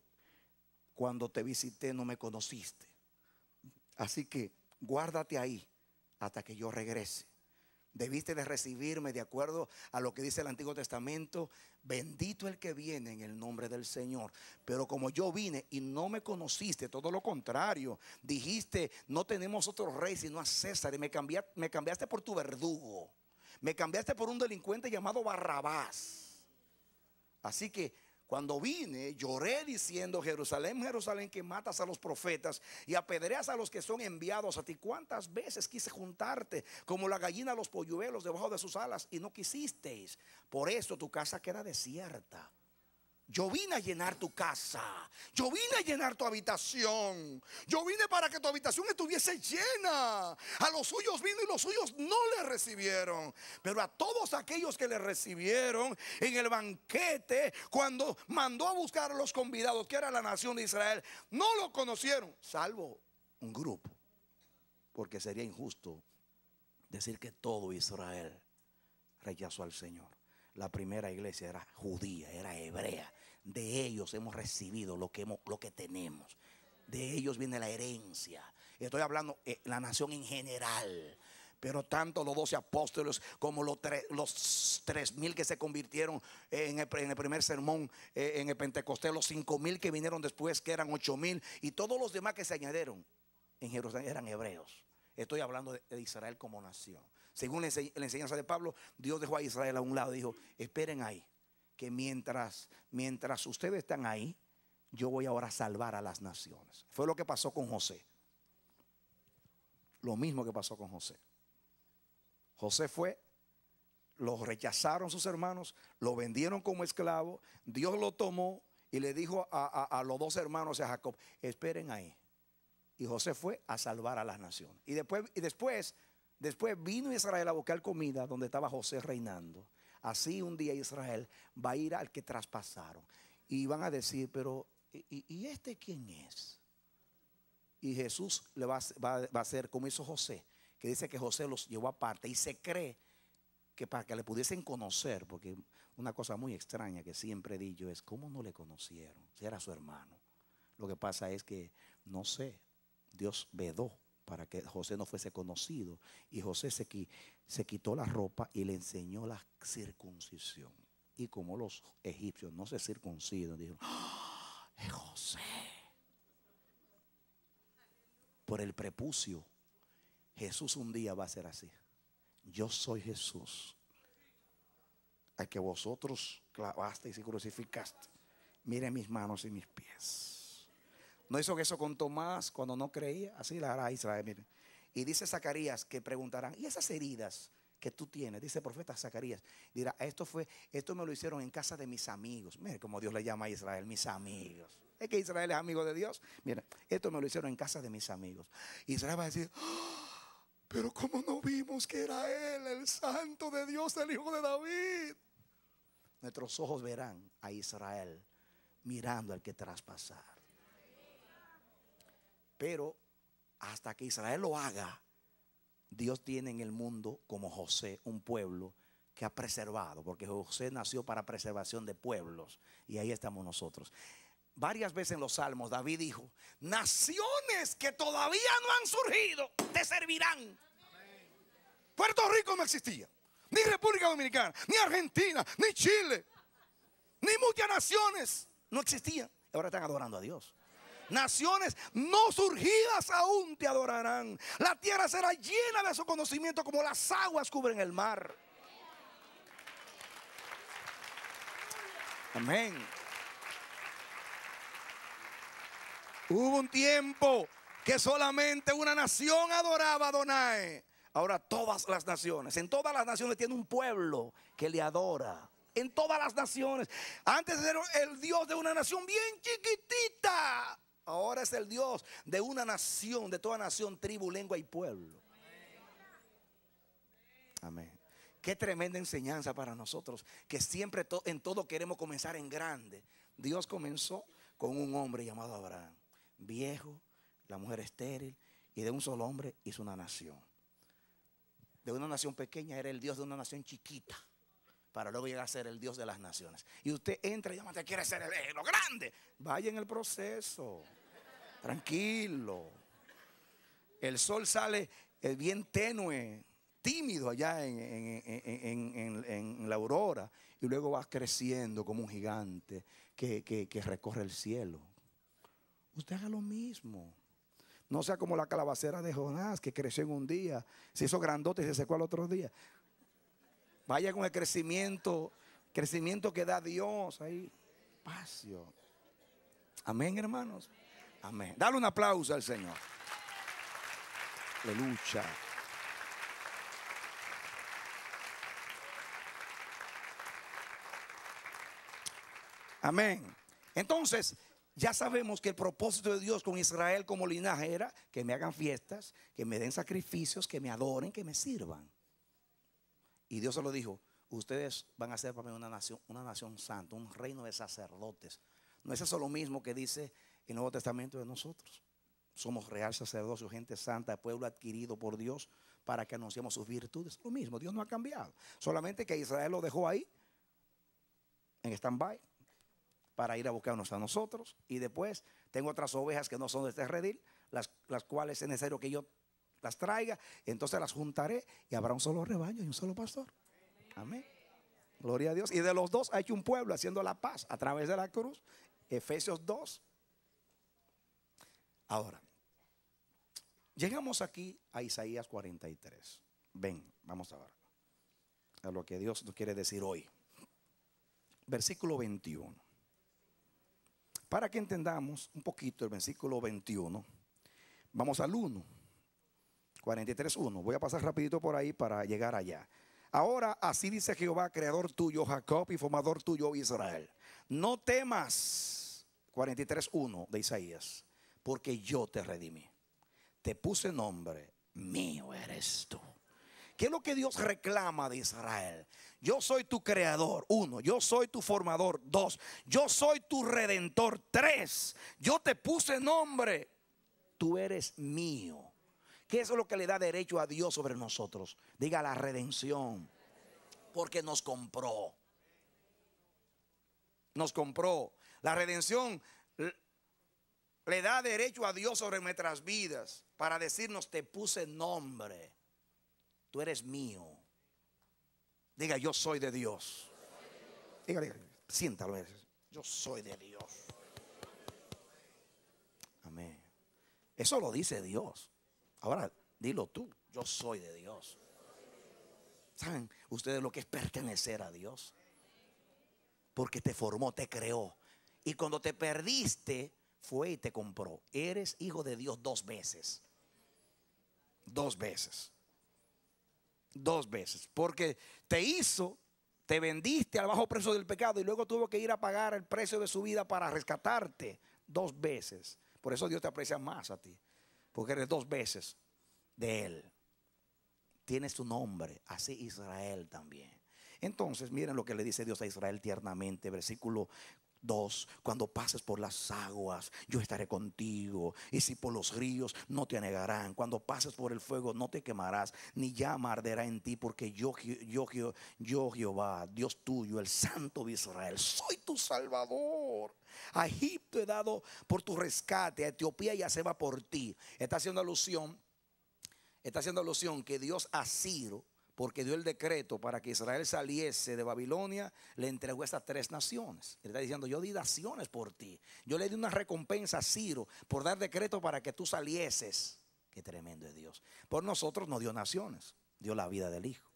cuando te visité no me conociste. Así que guárdate ahí hasta que yo regrese. Debiste de recibirme de acuerdo a lo que dice el Antiguo Testamento. Bendito el que viene en el nombre del Señor. Pero como yo vine y no me conociste, todo lo contrario, dijiste, no tenemos otro rey sino a César. Y me cambiaste, me cambiaste por tu verdugo. Me cambiaste por un delincuente llamado Barrabás. Así que cuando vine, lloré diciendo, Jerusalén, Jerusalén, que matas a los profetas y apedreas a los que son enviados a ti. ¿Cuántas veces quise juntarte como la gallina a los polluelos debajo de sus alas y no quisisteis? Por eso tu casa queda desierta yo vine a llenar tu casa. Yo vine a llenar tu habitación. Yo vine para que tu habitación estuviese llena. A los suyos vino y los suyos no le recibieron. Pero a todos aquellos que le recibieron en el banquete, cuando mandó a buscar a los convidados, que era la nación de Israel, no lo conocieron, salvo un grupo. Porque sería injusto decir que todo Israel rechazó al Señor la primera iglesia era judía, era hebrea. De ellos hemos recibido lo que, hemos, lo que tenemos. De ellos viene la herencia. Estoy hablando de eh, la nación en general. Pero tanto los doce apóstoles como los, los tres mil que se convirtieron eh, en el, en el, primer sermón eh, en el Pentecostés, los cinco mil que vinieron después, que eran ocho mil, y todos los demás que se añadieron en Jerusalén eran hebreos. Estoy hablando de Israel como nación. Según la enseñanza de Pablo, Dios dejó a Israel a un lado. Y Dijo, esperen ahí, que mientras, mientras ustedes están ahí, yo voy ahora a salvar a las naciones. Fue lo que pasó con José. Lo mismo que pasó con José. José fue, lo rechazaron sus hermanos, lo vendieron como esclavo, Dios lo tomó y le dijo a, los dos hermanos a Jacob, esperen ahí. Y José fue a salvar a las naciones. Y después, y después Después vino Israel a buscar comida donde estaba José reinando. Así un día Israel va a ir al que traspasaron. Y van a decir, pero ¿y, este quién es? Y Jesús le va, a hacer como hizo José, que dice que José los llevó aparte y se cree que para que le pudiesen conocer, porque una cosa muy extraña que siempre he es, ¿cómo no le conocieron? Si era su hermano. Lo que pasa es que, no sé, Dios vedó para que José no fuese conocido. Y José se, quitó la ropa y le enseñó la circuncisión. Y como los egipcios no se circunciden dijeron, ¡Ah, es José. Por el prepucio, Jesús un día va a ser así. Yo soy Jesús, al que vosotros Clavaste y crucificaste. Mire mis manos y mis pies. ¿No hizo eso con Tomás cuando no creía? Así la hará Israel, Y dice Zacarías que preguntarán, ¿y esas heridas que tú tienes? Dice el profeta Zacarías. Dirá, esto fue, esto me lo hicieron en casa de mis amigos. Mire cómo Dios le llama a Israel, mis amigos. Es que Israel es amigo de Dios. Mira, esto me lo hicieron en casa de mis amigos. Israel va a decir, ¡Ah! pero ¿cómo no vimos que era Él, el santo de Dios, el hijo de David? Nuestros ojos verán a Israel mirando al que traspasar. Pero hasta que Israel lo haga, Dios tiene en el mundo como José un pueblo que ha preservado, porque José nació para preservación de pueblos y ahí estamos nosotros. Varias veces en los salmos David dijo, naciones que todavía no han surgido te servirán. Puerto Rico no existía, ni República Dominicana, ni Argentina, ni Chile, ni muchas naciones no existían. Ahora están adorando a Dios. Naciones no surgidas aún te adorarán. La tierra será llena de su conocimiento como las aguas cubren el mar. Amén. Hubo un tiempo que solamente una nación adoraba a Adonai. Ahora todas las naciones, en todas las naciones tiene un pueblo que le adora. En todas las naciones. Antes era el Dios de una nación bien chiquitita. Ahora es el Dios de una nación, de toda nación, tribu, lengua y pueblo. Amén. Qué tremenda enseñanza para nosotros, que siempre en todo queremos comenzar en grande. Dios comenzó con un hombre llamado Abraham, viejo, la mujer estéril, y de un solo hombre hizo una nación. De una nación pequeña era el Dios de una nación chiquita para luego llegar a ser el Dios de las naciones. Y usted entra y llama, te quiere ser el, eh, lo grande. Vaya en el proceso. Tranquilo. El sol sale eh, bien tenue, tímido allá en, la aurora. Y luego va creciendo como un gigante que, que recorre el cielo. Usted haga lo mismo. No sea como la calabacera de Jonás que creció en un día, se hizo grandote y se secó al otro día. Vaya con el crecimiento, crecimiento que da Dios ahí. Espacio. Amén, hermanos. Amén. Dale un aplauso al Señor. Aleluya. Amén. Entonces, ya sabemos que el propósito de Dios con Israel como linaje era que me hagan fiestas, que me den sacrificios, que me adoren, que me sirvan. Y Dios se lo dijo, ustedes van a ser para mí una nación, una nación santa, un reino de sacerdotes. No es eso lo mismo que dice el Nuevo Testamento de nosotros. Somos real sacerdocio, gente santa, pueblo adquirido por Dios para que anunciemos sus virtudes. Lo mismo, Dios no ha cambiado. Solamente que Israel lo dejó ahí, en stand-by, para ir a buscarnos a nosotros. Y después tengo otras ovejas que no son de este redil, las, las cuales es necesario que yo las traiga, entonces las juntaré y habrá un solo rebaño y un solo pastor. Amén. Gloria a Dios. Y de los dos ha hecho un pueblo haciendo la paz a través de la cruz. Efesios 2. Ahora, llegamos aquí a Isaías 43. Ven, vamos a ver. A lo que Dios nos quiere decir hoy. Versículo 21. Para que entendamos un poquito el versículo 21, vamos al 1. 43.1. Voy a pasar rapidito por ahí para llegar allá. Ahora, así dice Jehová, creador tuyo, Jacob y formador tuyo, Israel. No temas, 43.1 de Isaías, porque yo te redimí. Te puse nombre, mío eres tú. ¿Qué es lo que Dios reclama de Israel? Yo soy tu creador, uno. Yo soy tu formador, dos. Yo soy tu redentor, tres. Yo te puse nombre. Tú eres mío. ¿Qué es lo que le da derecho a Dios sobre nosotros. Diga la redención. Porque nos compró. Nos compró. La redención le da derecho a Dios sobre nuestras vidas para decirnos, te puse nombre. Tú eres mío. Diga, yo soy de Dios. Diga, diga, siéntalo. Yo soy de Dios. Amén. Eso lo dice Dios. Ahora, dilo tú, yo soy de Dios. ¿Saben ustedes lo que es pertenecer a Dios? Porque te formó, te creó. Y cuando te perdiste, fue y te compró. Eres hijo de Dios dos veces. Dos veces. Dos veces. Porque te hizo, te vendiste al bajo precio del pecado y luego tuvo que ir a pagar el precio de su vida para rescatarte. Dos veces. Por eso Dios te aprecia más a ti porque eres dos veces de él. Tienes su nombre, así Israel también. Entonces, miren lo que le dice Dios a Israel tiernamente, versículo Dos, cuando pases por las aguas, yo estaré contigo. Y si por los ríos, no te anegarán. Cuando pases por el fuego, no te quemarás, ni llama arderá en ti, porque yo, yo, yo, yo Jehová, Dios tuyo, el Santo de Israel, soy tu Salvador. A Egipto he dado por tu rescate, a Etiopía ya se va por ti. Está haciendo alusión, está haciendo alusión que Dios a Ciro porque dio el decreto para que Israel saliese de Babilonia, le entregó estas tres naciones. Él está diciendo, yo di naciones por ti. Yo le di una recompensa a Ciro por dar decreto para que tú salieses. Qué tremendo es Dios. Por nosotros no dio naciones, dio la vida del Hijo.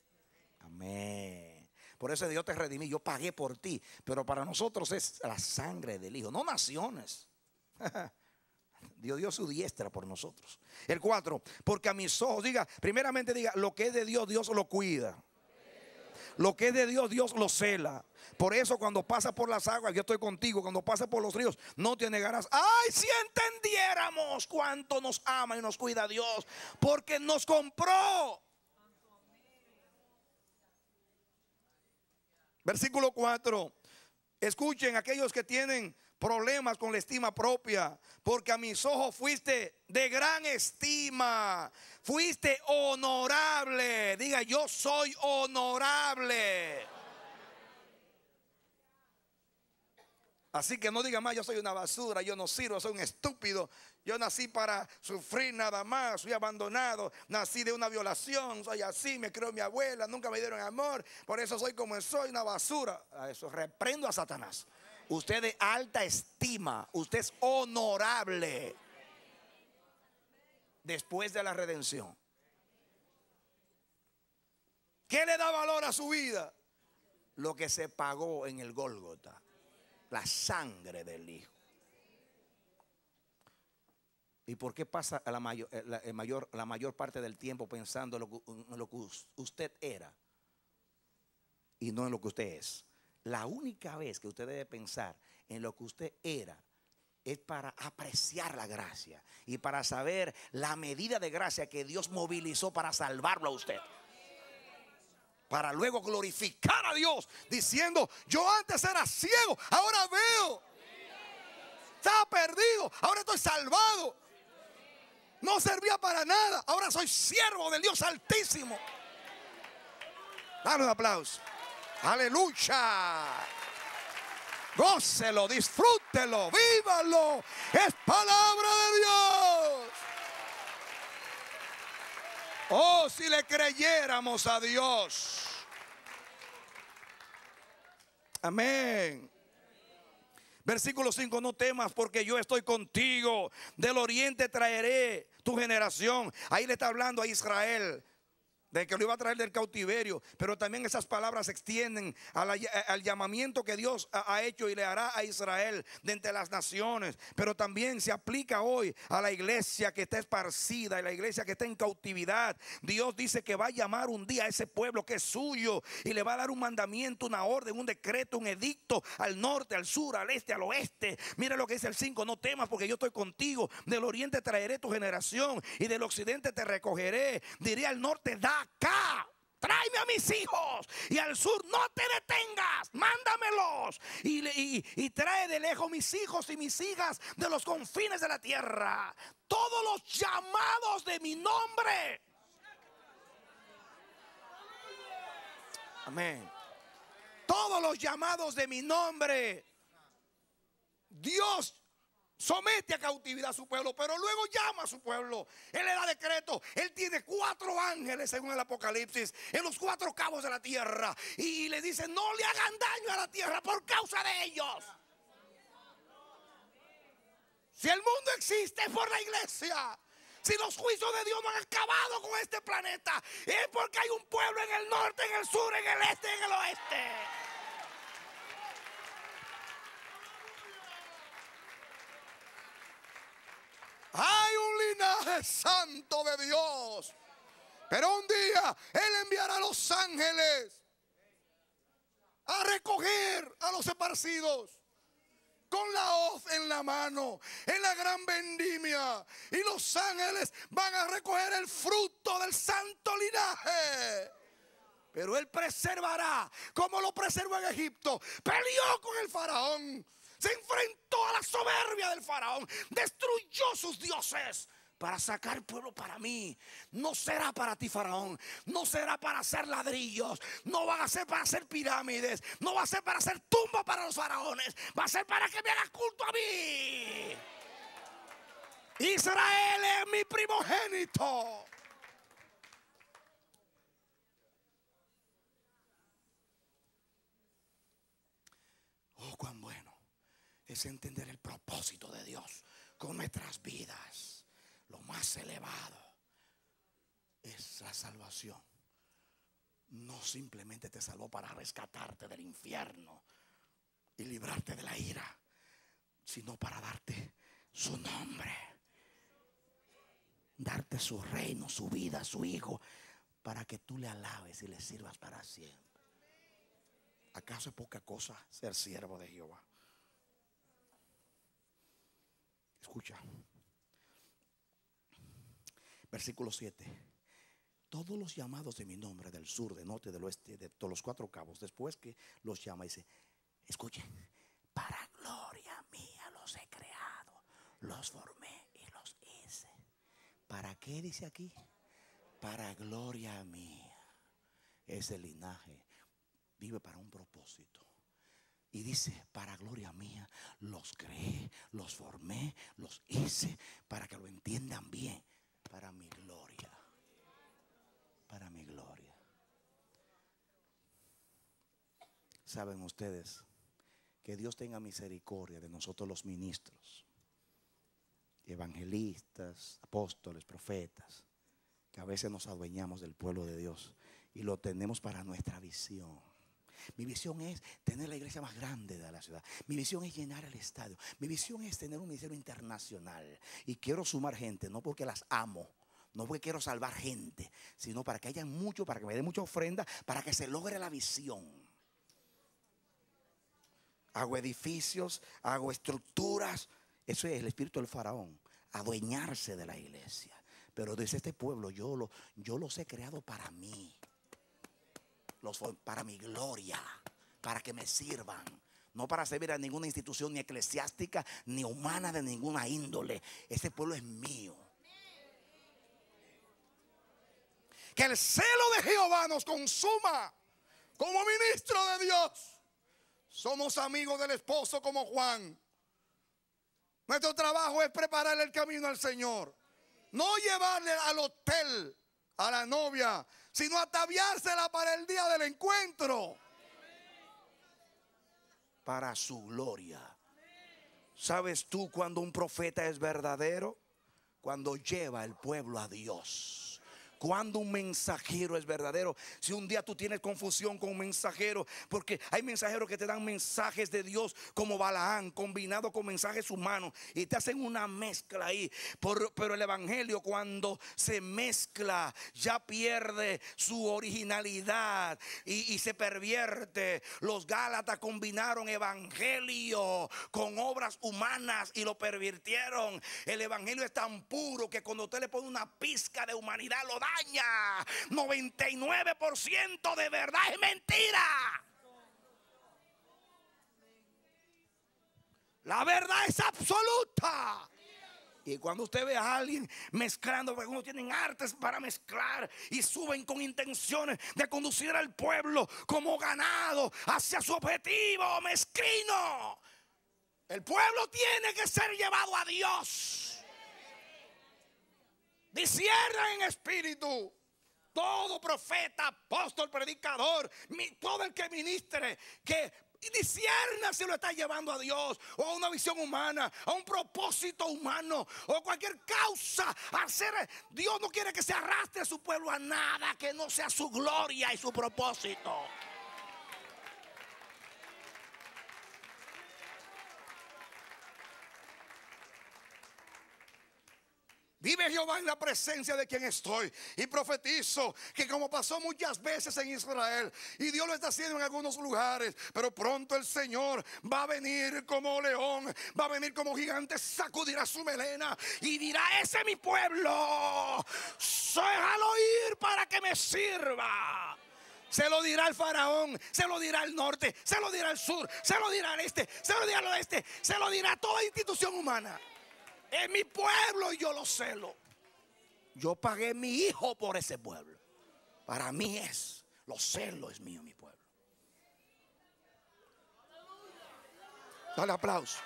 Amén. Por eso Dios te redimí, yo pagué por ti. Pero para nosotros es la sangre del Hijo, no naciones. Dios su diestra por nosotros. El 4, porque a mis ojos, diga, primeramente diga, lo que es de Dios, Dios lo cuida. Lo que es de Dios, Dios lo cela. Por eso cuando pasa por las aguas, yo estoy contigo. Cuando pasa por los ríos, no te negarás. Ay, si entendiéramos cuánto nos ama y nos cuida Dios. Porque nos compró. Versículo 4. Escuchen aquellos que tienen problemas con la estima propia, porque a mis ojos fuiste de gran estima, fuiste honorable. Diga, yo soy honorable. Así que no diga más, yo soy una basura, yo no sirvo, soy un estúpido, yo nací para sufrir nada más, soy abandonado, nací de una violación, soy así, me creó mi abuela, nunca me dieron amor, por eso soy como soy, una basura. A eso reprendo a Satanás. Usted es de alta estima. Usted es honorable. Después de la redención. ¿Qué le da valor a su vida? Lo que se pagó en el Gólgota. La sangre del Hijo. ¿Y por qué pasa la mayor, eh, parte del tiempo pensando lo, en lo que usted era y no en lo que usted es? La única vez que usted debe pensar en lo que usted era es para apreciar la gracia y para saber la medida de gracia que Dios movilizó para salvarlo a usted. Para luego glorificar a Dios diciendo, yo antes era ciego, ahora veo. Estaba perdido, ahora estoy salvado. No servía para nada, ahora soy siervo del Dios altísimo. Dale un aplauso. Aleluya. Gócelo, disfrútelo, vívalo. Es palabra de Dios. Oh, si le creyéramos a Dios. Amén. Versículo 5, no temas porque yo estoy contigo. Del oriente traeré tu generación. Ahí le está hablando a Israel de que lo iba a traer del cautiverio, pero también esas palabras se extienden al, llamamiento que Dios ha hecho y le hará a Israel de entre las naciones, pero también se aplica hoy a la iglesia que está esparcida y la iglesia que está en cautividad. Dios dice que va a llamar un día a ese pueblo que es suyo y le va a dar un mandamiento, una orden, un decreto, un edicto al norte, al sur, al este, al oeste. Mira lo que dice el 5, no temas porque yo estoy contigo, del oriente traeré tu generación y del occidente te recogeré, diré al norte, da acá. Tráeme a mis hijos y al sur no te detengas, mándamelos y, y trae de lejos mis hijos y mis hijas de los confines de la tierra. Todos los llamados de mi nombre. Amén. Todos los llamados de mi nombre. Dios somete a cautividad a su pueblo, pero luego llama a su pueblo. Él le da decreto. Él tiene cuatro ángeles, según el Apocalipsis, en los cuatro cabos de la tierra. Y le dice, no le hagan daño a la tierra por causa de ellos. Si el mundo existe es por la iglesia. Si los juicios de Dios no han acabado con este planeta, es porque hay un pueblo en el norte, en el sur, en el este, en el oeste. Hay un linaje santo de Dios. Pero un día Él enviará a los ángeles a recoger a los esparcidos con la hoz en la mano, en la gran vendimia. Y los ángeles van a recoger el fruto del santo linaje. Pero Él preservará, como lo preservó en Egipto. Peleó con el faraón se enfrentó a la soberbia del faraón, destruyó sus dioses para sacar pueblo para mí. No será para ti, faraón. No será para hacer ladrillos. No va a ser para hacer pirámides. No va a ser para hacer tumbas para los faraones. Va a ser para que me haga culto a mí. Israel es mi primogénito. Oh, es entender el propósito de Dios con nuestras vidas. Lo más elevado es la salvación. No simplemente te salvó para rescatarte del infierno y librarte de la ira, sino para darte su nombre, darte su reino, su vida, su hijo, para que tú le alabes y le sirvas para siempre. ¿Acaso es poca cosa ser siervo de Jehová? Escucha. Versículo 7. Todos los llamados de mi nombre, del sur, del norte, del oeste, de todos los cuatro cabos, después que los llama, dice, escuche para gloria mía los he creado, los formé y los hice. ¿Para qué dice aquí? Para gloria mía. Ese linaje vive para un propósito. Y dice, para gloria mía, los creé, los formé, los hice, para que lo entiendan bien, para mi gloria, para mi gloria. Saben ustedes, que Dios tenga misericordia de nosotros los ministros, evangelistas, apóstoles, profetas, que a veces nos adueñamos del pueblo de Dios y lo tenemos para nuestra visión mi visión es tener la iglesia más grande de la ciudad. Mi visión es llenar el estadio. Mi visión es tener un ministerio internacional. Y quiero sumar gente, no porque las amo, no porque quiero salvar gente, sino para que haya mucho, para que me dé mucha ofrenda, para que se logre la visión. Hago edificios, hago estructuras. Eso es el espíritu del faraón, adueñarse de la iglesia. Pero dice este pueblo, yo, lo, yo los he creado para mí para mi gloria, para que me sirvan. No para servir a ninguna institución ni eclesiástica ni humana de ninguna índole. Este pueblo es mío. Que el celo de Jehová nos consuma como ministro de Dios. Somos amigos del esposo como Juan. Nuestro trabajo es prepararle el camino al Señor. No llevarle al hotel a la novia sino ataviársela para el día del encuentro. Para su gloria. ¿Sabes tú cuando un profeta es verdadero? Cuando lleva el pueblo a Dios cuando un mensajero es verdadero. Si un día tú tienes confusión con un mensajero, porque hay mensajeros que te dan mensajes de Dios como Balaán, combinado con mensajes humanos, y te hacen una mezcla ahí. pero el Evangelio cuando se mezcla ya pierde su originalidad y, se pervierte. Los Gálatas combinaron Evangelio con obras humanas y lo pervirtieron. El Evangelio es tan puro que cuando usted le pone una pizca de humanidad, lo da 99% de verdad es mentira. La verdad es absoluta. Y cuando usted ve a alguien mezclando, porque uno tienen artes para mezclar y suben con intenciones de conducir al pueblo como ganado hacia su objetivo mezquino. El pueblo tiene que ser llevado a Dios. Disierna en espíritu. Todo profeta, apóstol, predicador, todo el que ministre, que disierna si lo está llevando a Dios, o a una visión humana, a un propósito humano, o cualquier causa. Dios no quiere que se arrastre a su pueblo a nada que no sea su gloria y su propósito. Vive Jehová en la presencia de quien estoy. Y profetizo que como pasó muchas veces en Israel, y Dios lo está haciendo en algunos lugares, pero pronto el Señor va a venir como león, va a venir como gigante, sacudirá su melena y dirá, ese es mi pueblo, déjalo ir para que me sirva. Se lo dirá el faraón, se lo dirá el norte, se lo dirá el sur, se lo dirá al este, se lo dirá al oeste, se lo dirá toda institución humana mi pueblo y yo lo celo. Yo pagué mi hijo por ese pueblo. Para mí es, lo celo es mío mi pueblo. Dale aplauso.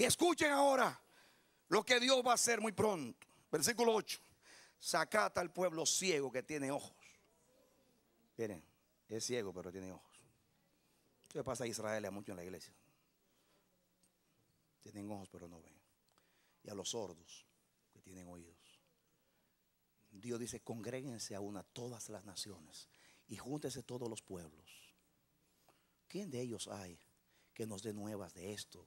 Y escuchen ahora lo que Dios va a hacer muy pronto. Versículo 8. Sacata al pueblo ciego que tiene ojos. Miren, es ciego pero tiene ojos. Qué pasa a Israel a mucho en la iglesia. Tienen ojos pero no ven. Y a los sordos que tienen oídos. Dios dice, congréguense a una todas las naciones y júntense todos los pueblos. ¿Quién de ellos hay que nos dé nuevas de esto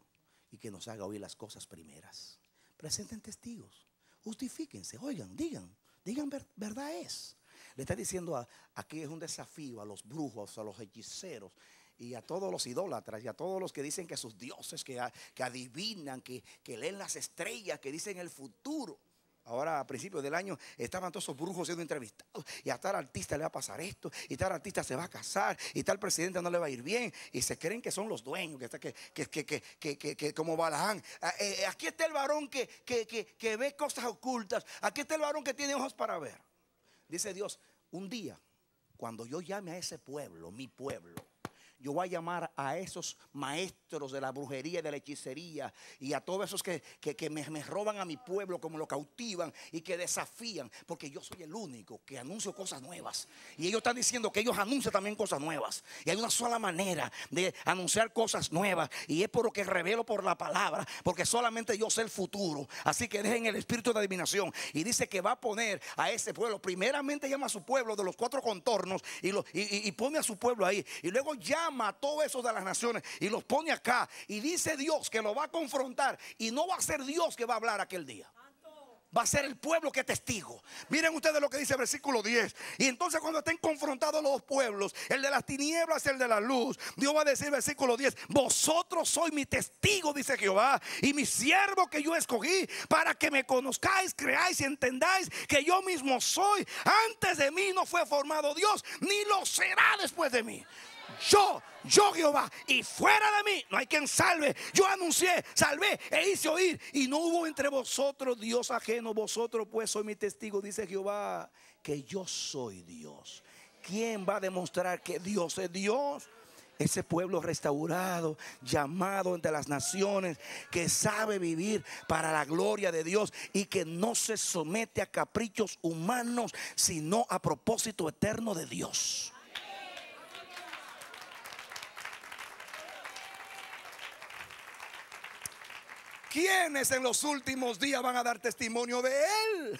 y que nos haga oír las cosas primeras. Presenten testigos, justifíquense, oigan, digan, digan verdad es. Le está diciendo a, aquí es un desafío a los brujos, a los hechiceros y a todos los idólatras y a todos los que dicen que sus dioses, que, adivinan, que, que leen las estrellas, que dicen el futuro. Ahora, a principios del año, estaban todos esos brujos siendo entrevistados. Y a tal artista le va a pasar esto. Y tal artista se va a casar. Y tal presidente no le va a ir bien. Y se creen que son los dueños. Que, que, que, como Balaján. Ah, eh, eh, aquí está el varón que, que ve cosas ocultas. Aquí está el varón que tiene ojos para ver. Dice Dios: Un día, cuando yo llame a ese pueblo, mi pueblo, yo voy a llamar a esos maestros de la brujería y de la hechicería y a todos esos que, me, roban a mi pueblo, como lo cautivan y que desafían, porque yo soy el único que anuncio cosas nuevas. Y ellos están diciendo que ellos anuncian también cosas nuevas. Y hay una sola manera de anunciar cosas nuevas y es por lo que revelo por la palabra, porque solamente yo sé el futuro. Así que dejen el espíritu de adivinación. Y dice que va a poner a ese pueblo, primeramente llama a su pueblo de los cuatro contornos y, lo, y pone a su pueblo ahí. Y luego llama Mató a esos de las naciones y los pone acá. Y dice Dios que lo va a confrontar. Y no va a ser Dios que va a hablar aquel día. Va a ser el pueblo que testigo. Miren ustedes lo que dice el versículo 10. Y entonces cuando estén confrontados los pueblos, el de las tinieblas, el de la luz, Dios va a decir versículo 10, vosotros sois mi testigo, dice Jehová, y mi siervo que yo escogí, para que me conozcáis, creáis y entendáis que yo mismo soy. Antes de mí no fue formado Dios, ni lo será después de mí. Yo, yo Jehová, y fuera de mí no hay quien salve. Yo anuncié, salvé e hice oír, y no hubo entre vosotros Dios ajeno. Vosotros pues soy mi testigo, dice Jehová, que yo soy Dios. ¿Quién va a demostrar que Dios es Dios? Ese pueblo restaurado, llamado entre las naciones, que sabe vivir para la gloria de Dios y que no se somete a caprichos humanos, sino a propósito eterno de Dios. quienes en los últimos días van a dar testimonio de él.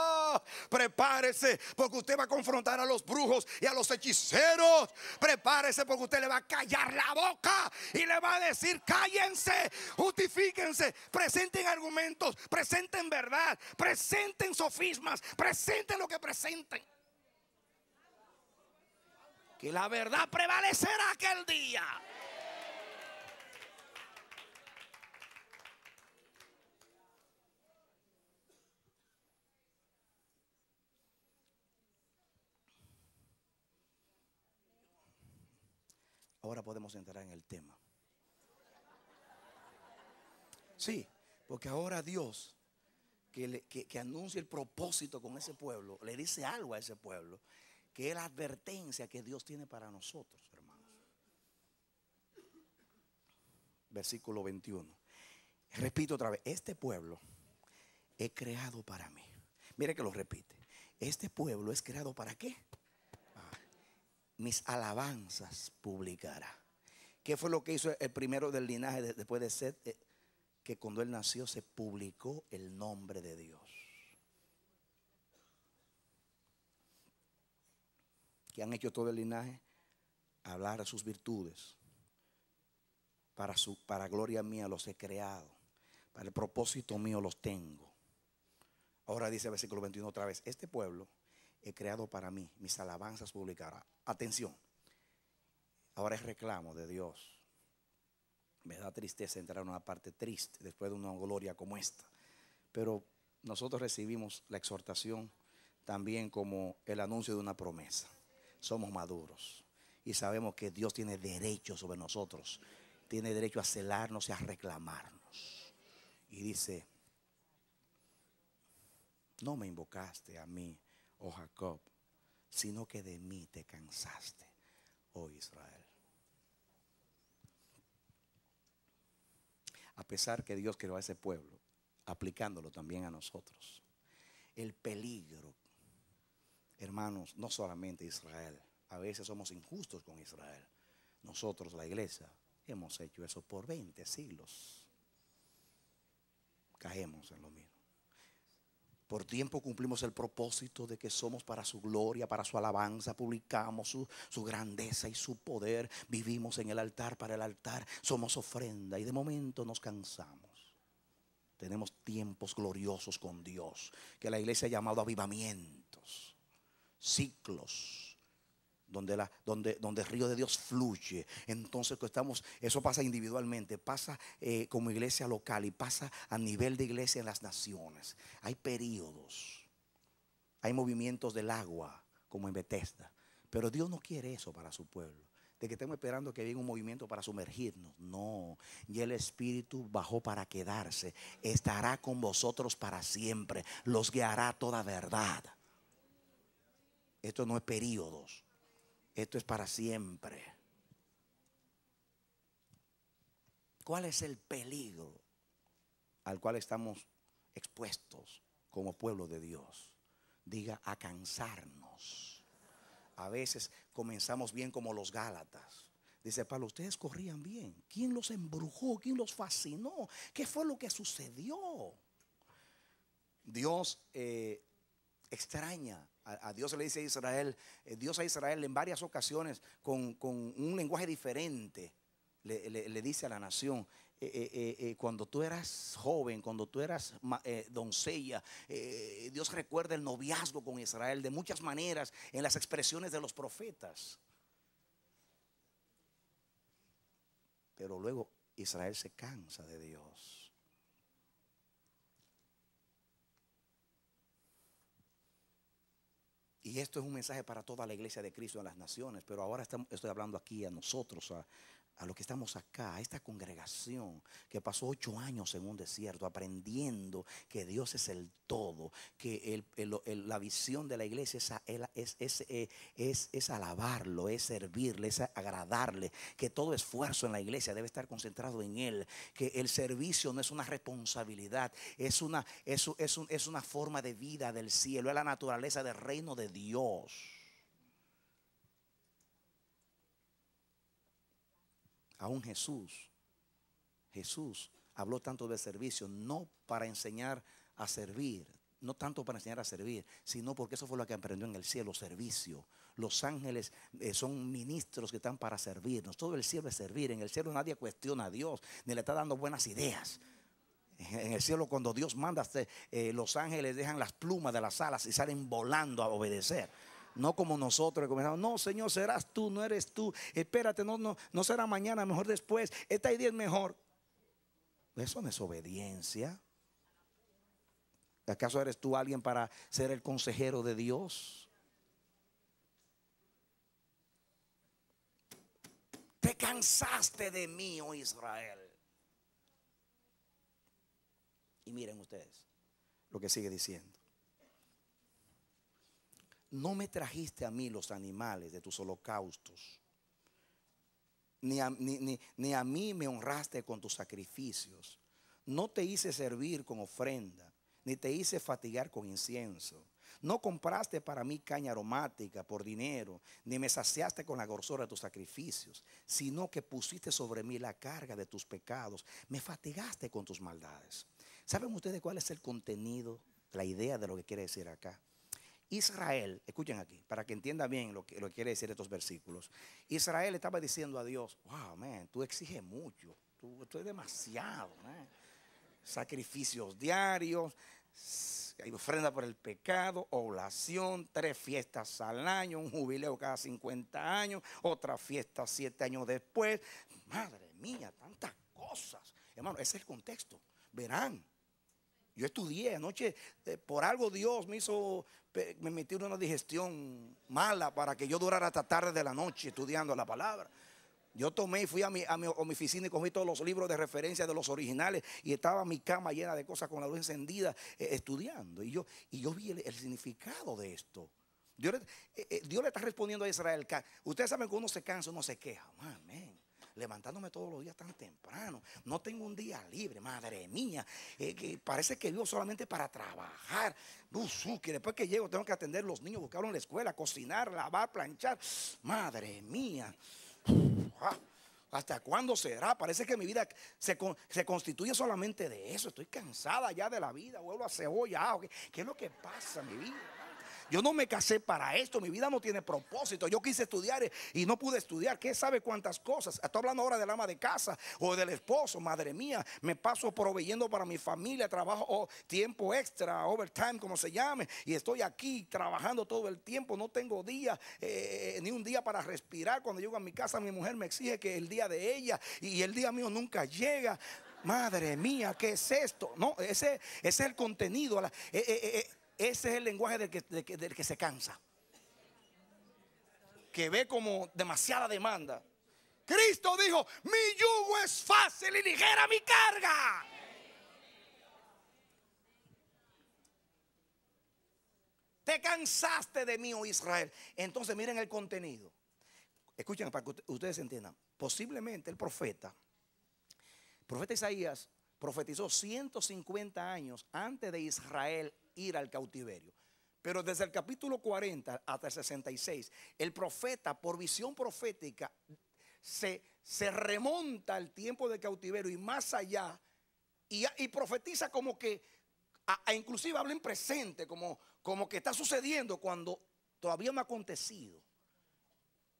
Prepárese porque usted va a confrontar a los brujos y a los hechiceros. Prepárese porque usted le va a callar la boca y le va a decir, cállense, justifíquense, presenten argumentos, presenten verdad, presenten sofismas, presenten lo que presenten. Que la verdad prevalecerá aquel día. Ahora podemos entrar en el tema. Sí, porque ahora Dios, que, anuncia el propósito con ese pueblo, le dice algo a ese pueblo, que es la advertencia que Dios tiene para nosotros, hermanos. Versículo 21. Repito otra vez, este pueblo He creado para mí. Mire que lo repite. Este pueblo es creado para qué? mis alabanzas publicará. ¿Qué fue lo que hizo el primero del linaje después de ser eh, Que cuando él nació se publicó el nombre de Dios. que han hecho todo el linaje? Hablar de sus virtudes. Para, su, para gloria mía los he creado. Para el propósito mío los tengo. Ahora dice el versículo 21 otra vez, este pueblo he creado para mí, mis alabanzas publicará. Atención, ahora es reclamo de Dios. Me da tristeza entrar en una parte triste después de una gloria como esta. Pero nosotros recibimos la exhortación también como el anuncio de una promesa. Somos maduros y sabemos que Dios tiene derecho sobre nosotros. Tiene derecho a celarnos y a reclamarnos. Y dice, no me invocaste a mí oh Jacob, sino que de mí te cansaste, oh Israel. A pesar que Dios creó a ese pueblo, aplicándolo también a nosotros, el peligro, hermanos, no solamente Israel, a veces somos injustos con Israel. Nosotros, la iglesia, hemos hecho eso por 20 siglos. Caemos en lo mismo. Por tiempo cumplimos el propósito de que somos para su gloria, para su alabanza, publicamos su, grandeza y su poder, vivimos en el altar para el altar, somos ofrenda y de momento nos cansamos. Tenemos tiempos gloriosos con Dios, que la iglesia ha llamado avivamientos, ciclos donde, la, donde, donde el río de Dios fluye. Entonces estamos, eso pasa individualmente, pasa eh, como iglesia local y pasa a nivel de iglesia en las naciones. Hay periodos, hay movimientos del agua, como en Bethesda. Pero Dios no quiere eso para su pueblo de que estemos esperando que venga un movimiento para sumergirnos. No, y el Espíritu bajó para quedarse. Estará con vosotros para siempre. Los guiará toda verdad. Esto no es periodos. Esto es para siempre. ¿Cuál es el peligro al cual estamos expuestos como pueblo de Dios? Diga, a cansarnos. A veces comenzamos bien como los Gálatas. Dice Pablo, ustedes corrían bien. ¿Quién los embrujó? ¿Quién los fascinó? ¿Qué fue lo que sucedió? Dios eh, extraña a, Dios le dice a Israel, eh, Dios a Israel en varias ocasiones con, un lenguaje diferente le, dice a la nación. Eh, eh, cuando tú eras joven, cuando tú eras doncella, Dios recuerda el noviazgo con Israel de muchas maneras en las expresiones de los profetas. Pero luego Israel se cansa de Dios. Y esto es un mensaje para toda la iglesia de Cristo en las naciones, pero ahora estoy hablando aquí a nosotros, a los que estamos acá, a esta congregación que pasó ocho años en un desierto aprendiendo que Dios es el todo, que la visión de la iglesia es, es, eh, es, es, alabarlo, es servirle, es agradarle, que todo esfuerzo en la iglesia debe estar concentrado en Él, que el servicio no es una responsabilidad, es una, es, es una forma de vida del cielo, es la naturaleza del reino de Dios. Aún Jesús, Jesús habló tanto de servicio, no para enseñar a servir, no tanto para enseñar a servir, sino porque eso fue lo que aprendió en el cielo, servicio. Los ángeles eh, son ministros que están para servirnos. Todo el cielo es servir. En el cielo nadie cuestiona a Dios, ni le está dando buenas ideas. En el cielo cuando Dios manda, eh, los ángeles dejan las plumas de las alas y salen volando a obedecer. No como nosotros comenzamos, no, Señor, serás tú, no eres tú. Espérate, no, no, no será mañana, mejor después. Esta idea es mejor. Eso no es obediencia. ¿Acaso eres tú alguien para ser el consejero de Dios? Te cansaste de mí, oh Israel. Y miren ustedes lo que sigue diciendo no me trajiste a mí los animales de tus holocaustos, ni a, ni, a mí me honraste con tus sacrificios, no te hice servir con ofrenda, ni te hice fatigar con incienso. No compraste para mí caña aromática por dinero, ni me saciaste con la gorsora de tus sacrificios, sino que pusiste sobre mí la carga de tus pecados, me fatigaste con tus maldades. ¿Saben ustedes cuál es el contenido, la idea de lo que quiere decir acá? Israel, escuchen aquí, para que entienda bien lo que, lo quiere decir estos versículos. Israel estaba diciendo a Dios, wow, man, tú exiges mucho, tú, es demasiado. Sacrificios diarios, ofrenda por el pecado, oración, tres fiestas al año, un jubileo cada 50 años, otra fiesta siete años después. Madre mía, tantas cosas. Hermano, ese es el contexto. Verán. Yo estudié anoche, eh, por algo Dios me hizo me metí una digestión mala para que yo durara hasta tarde de la noche estudiando la palabra. Yo tomé y fui a mi, a mi, oficina y cogí todos los libros de referencia de los originales y estaba mi cama llena de cosas con la luz encendida eh, estudiando. Y yo, y yo vi el, significado de esto. Dios le, eh, eh, Dios le, está respondiendo a Israel. Ustedes saben que uno se cansa, uno se queja. Amén levantándome todos los días tan temprano. No tengo un día libre, madre mía. Eh, parece que vivo solamente para trabajar. que después que llego tengo que atender a los niños, buscarlos en la escuela, cocinar, lavar, planchar. Madre mía. Ah, ¿Hasta cuándo será? Parece que mi vida se, constituye solamente de eso. Estoy cansada ya de la vida. Vuelvo a cebolla. ¿Qué, ah, ¿Qué es lo que pasa, mi vida? Yo no me casé para esto, mi vida no tiene propósito. Yo quise estudiar y no pude estudiar. ¿Qué sabe cuántas cosas? Estoy hablando ahora del ama de casa o del esposo. Madre mía, me paso proveyendo para mi familia, trabajo o oh, tiempo extra, overtime, como se llame. Y estoy aquí trabajando todo el tiempo. No tengo día, eh, ni un día para respirar. Cuando llego a mi casa, mi mujer me exige que el día de ella y el día mío nunca llega. Madre mía, ¿qué es esto? No, ese, es el contenido. Eh, eh, ese es el lenguaje del que, se cansa. Que ve como demasiada demanda. Cristo dijo, mi yugo es fácil y ligera mi carga. Te cansaste de mí, oh Israel. Entonces miren el contenido. Escuchen para que ustedes entiendan. Posiblemente el profeta, el profeta Isaías, profetizó 150 años antes de Israel ir al cautiverio. Pero desde el capítulo 40 hasta el 66, el profeta, por visión profética, se, remonta al tiempo del cautiverio y más allá, y, profetiza como que, a, inclusive habla en presente, como, como que está sucediendo cuando todavía no ha acontecido.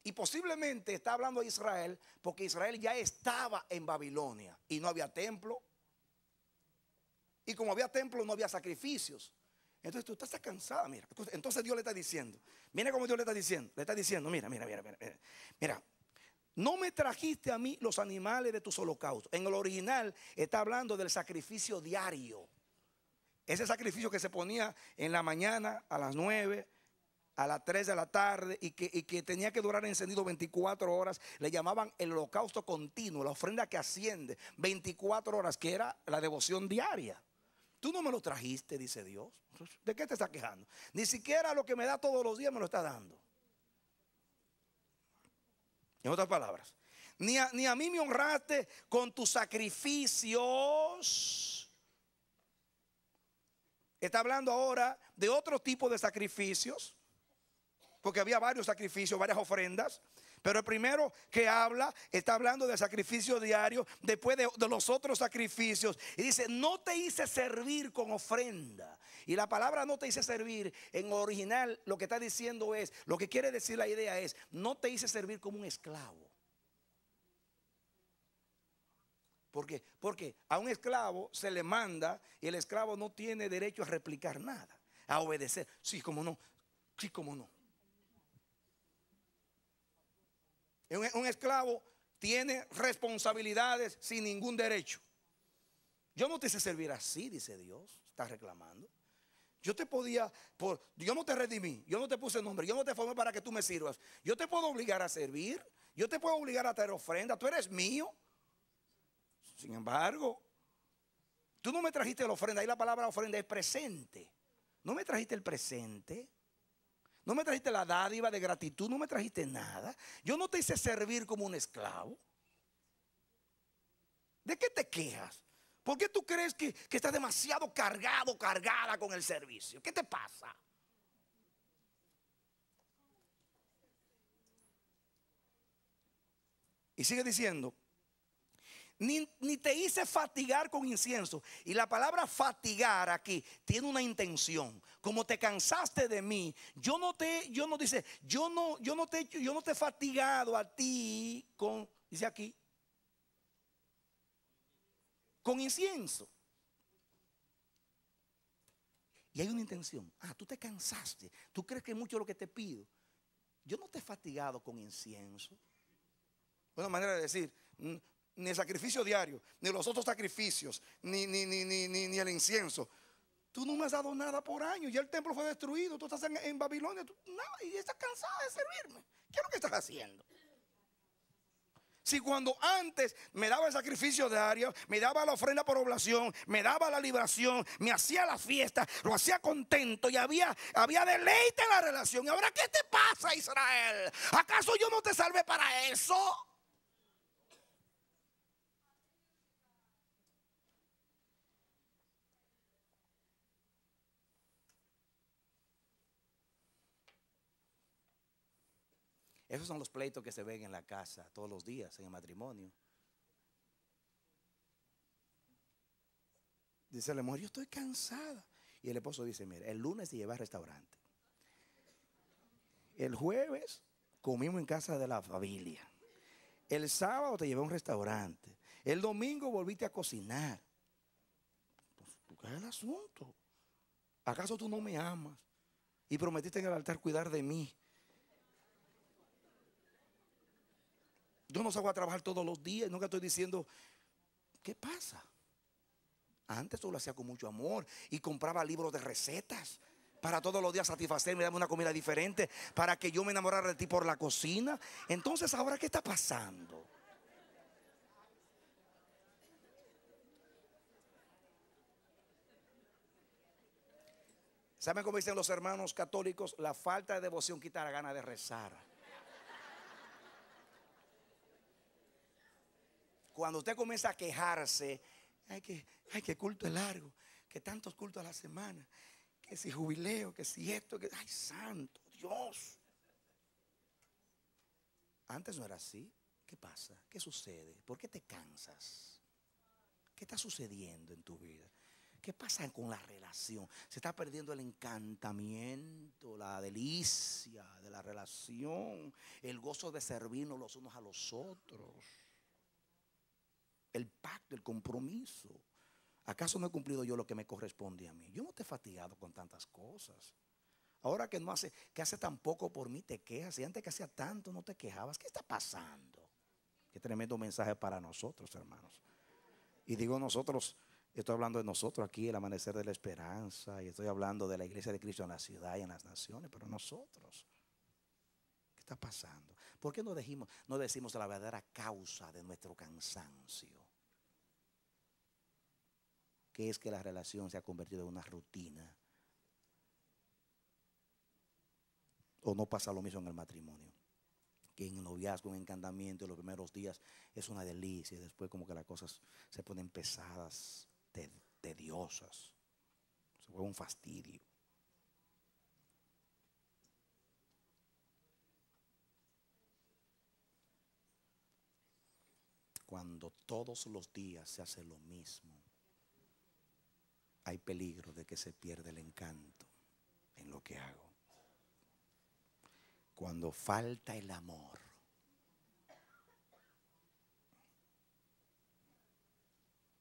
Y posiblemente está hablando a Israel porque Israel ya estaba en Babilonia y no había templo, y como había templo, no había sacrificios. Entonces tú estás cansada, mira. Entonces Dios le está diciendo, mira cómo Dios le está diciendo, le está diciendo, mira, mira, mira, mira, mira. no me trajiste a mí los animales de tus holocaustos. En el original está hablando del sacrificio diario. Ese sacrificio que se ponía en la mañana a las 9, a las 3 de la tarde y que, y que, tenía que durar encendido 24 horas, le llamaban el holocausto continuo, la ofrenda que asciende 24 horas, que era la devoción diaria. Tú no me lo trajiste, dice Dios. ¿De qué te estás quejando? Ni siquiera lo que me da todos los días me lo está dando. En otras palabras, ni a, ni a mí me honraste con tus sacrificios. Está hablando ahora de otro tipo de sacrificios, porque había varios sacrificios, varias ofrendas. Pero el primero que habla está hablando del sacrificio diario, después de, los otros sacrificios. Y dice, no te hice servir con ofrenda. Y la palabra no te hice servir en original lo que está diciendo es, lo que quiere decir la idea es, no te hice servir como un esclavo. ¿Por qué? Porque a un esclavo se le manda y el esclavo no tiene derecho a replicar nada, a obedecer. Sí, como no, sí, como no. Un, esclavo tiene responsabilidades sin ningún derecho. Yo no te hice servir así, dice Dios, está reclamando. Yo te podía, por, yo no te redimí, yo no te puse nombre, yo no te formé para que tú me sirvas. Yo te puedo obligar a servir, yo te puedo obligar a traer ofrenda, tú eres mío. Sin embargo, tú no me trajiste la ofrenda, ahí la palabra ofrenda es presente. No me trajiste el presente. No me trajiste la dádiva de gratitud, no me trajiste nada. Yo no te hice servir como un esclavo. ¿De qué te quejas? ¿Por qué tú crees que, que estás demasiado cargado, cargada con el servicio? ¿Qué te pasa? Y sigue diciendo, ni, te hice fatigar con incienso. Y la palabra fatigar aquí tiene una intención. Como te cansaste de mí, yo no te, yo no dice, yo no, yo no te, yo no te he fatigado a ti con, dice aquí, con incienso. Y hay una intención. Ah, tú te cansaste. Tú crees que es mucho lo que te pido. Yo no te he fatigado con incienso. Una manera de decir, mm, ni el sacrificio diario, ni los otros sacrificios, ni, ni, ni, ni, el incienso. Tú no me has dado nada por año. Ya el templo fue destruido. Tú estás en, Babilonia. y estás cansada de servirme. ¿Qué es lo que estás haciendo? Si cuando antes me daba el sacrificio diario, me daba la ofrenda por oblación, me daba la liberación. me hacía la fiesta, lo hacía contento y había, había deleite en la relación. ¿Y ahora qué te pasa, Israel? ¿Acaso yo no te salvé para eso? Esos son los pleitos que se ven en la casa todos los días, en el matrimonio. Dice la mujer, yo estoy cansada. Y el esposo dice, mira, el lunes te llevas al restaurante. El jueves comimos en casa de la familia. El sábado te llevé a un restaurante. El domingo volviste a cocinar. Pues, ¿Qué es el asunto? ¿Acaso tú no me amas? Y prometiste en el altar cuidar de mí. Yo no salgo a trabajar todos los días, nunca estoy diciendo, ¿qué pasa? Antes solo lo hacía con mucho amor y compraba libros de recetas para todos los días satisfacerme, darme una comida diferente, para que yo me enamorara de ti por la cocina. Entonces, ¿ahora qué está pasando? ¿Saben cómo dicen los hermanos católicos? La falta de devoción quita la gana de rezar. Cuando usted comienza a quejarse, ay que, hay que culto es largo, que tantos cultos a la semana, que si jubileo, que si esto, que, ay, santo Dios. Antes no era así. ¿Qué pasa? ¿Qué sucede? ¿Por qué te cansas? ¿Qué está sucediendo en tu vida? ¿Qué pasa con la relación? Se está perdiendo el encantamiento, la delicia de la relación, el gozo de servirnos los unos a los otros el pacto, el compromiso. ¿Acaso no he cumplido yo lo que me corresponde a mí? Yo no te he fatigado con tantas cosas. Ahora que no hace, que hace tan poco por mí, te quejas. Y antes que hacía tanto, no te quejabas. ¿Qué está pasando? Qué tremendo mensaje para nosotros, hermanos. Y digo nosotros, estoy hablando de nosotros aquí, el amanecer de la esperanza, y estoy hablando de la iglesia de Cristo en la ciudad y en las naciones, pero nosotros. ¿Qué está pasando? ¿Por qué no, no decimos la verdadera causa de nuestro cansancio? es que la relación se ha convertido en una rutina. O no pasa lo mismo en el matrimonio. Que en noviazgo, en encantamiento, los primeros días es una delicia. después como que las cosas se ponen pesadas, tediosas. Se un fastidio. Cuando todos los días se hace lo mismo hay peligro de que se pierda el encanto en lo que hago. Cuando falta el amor,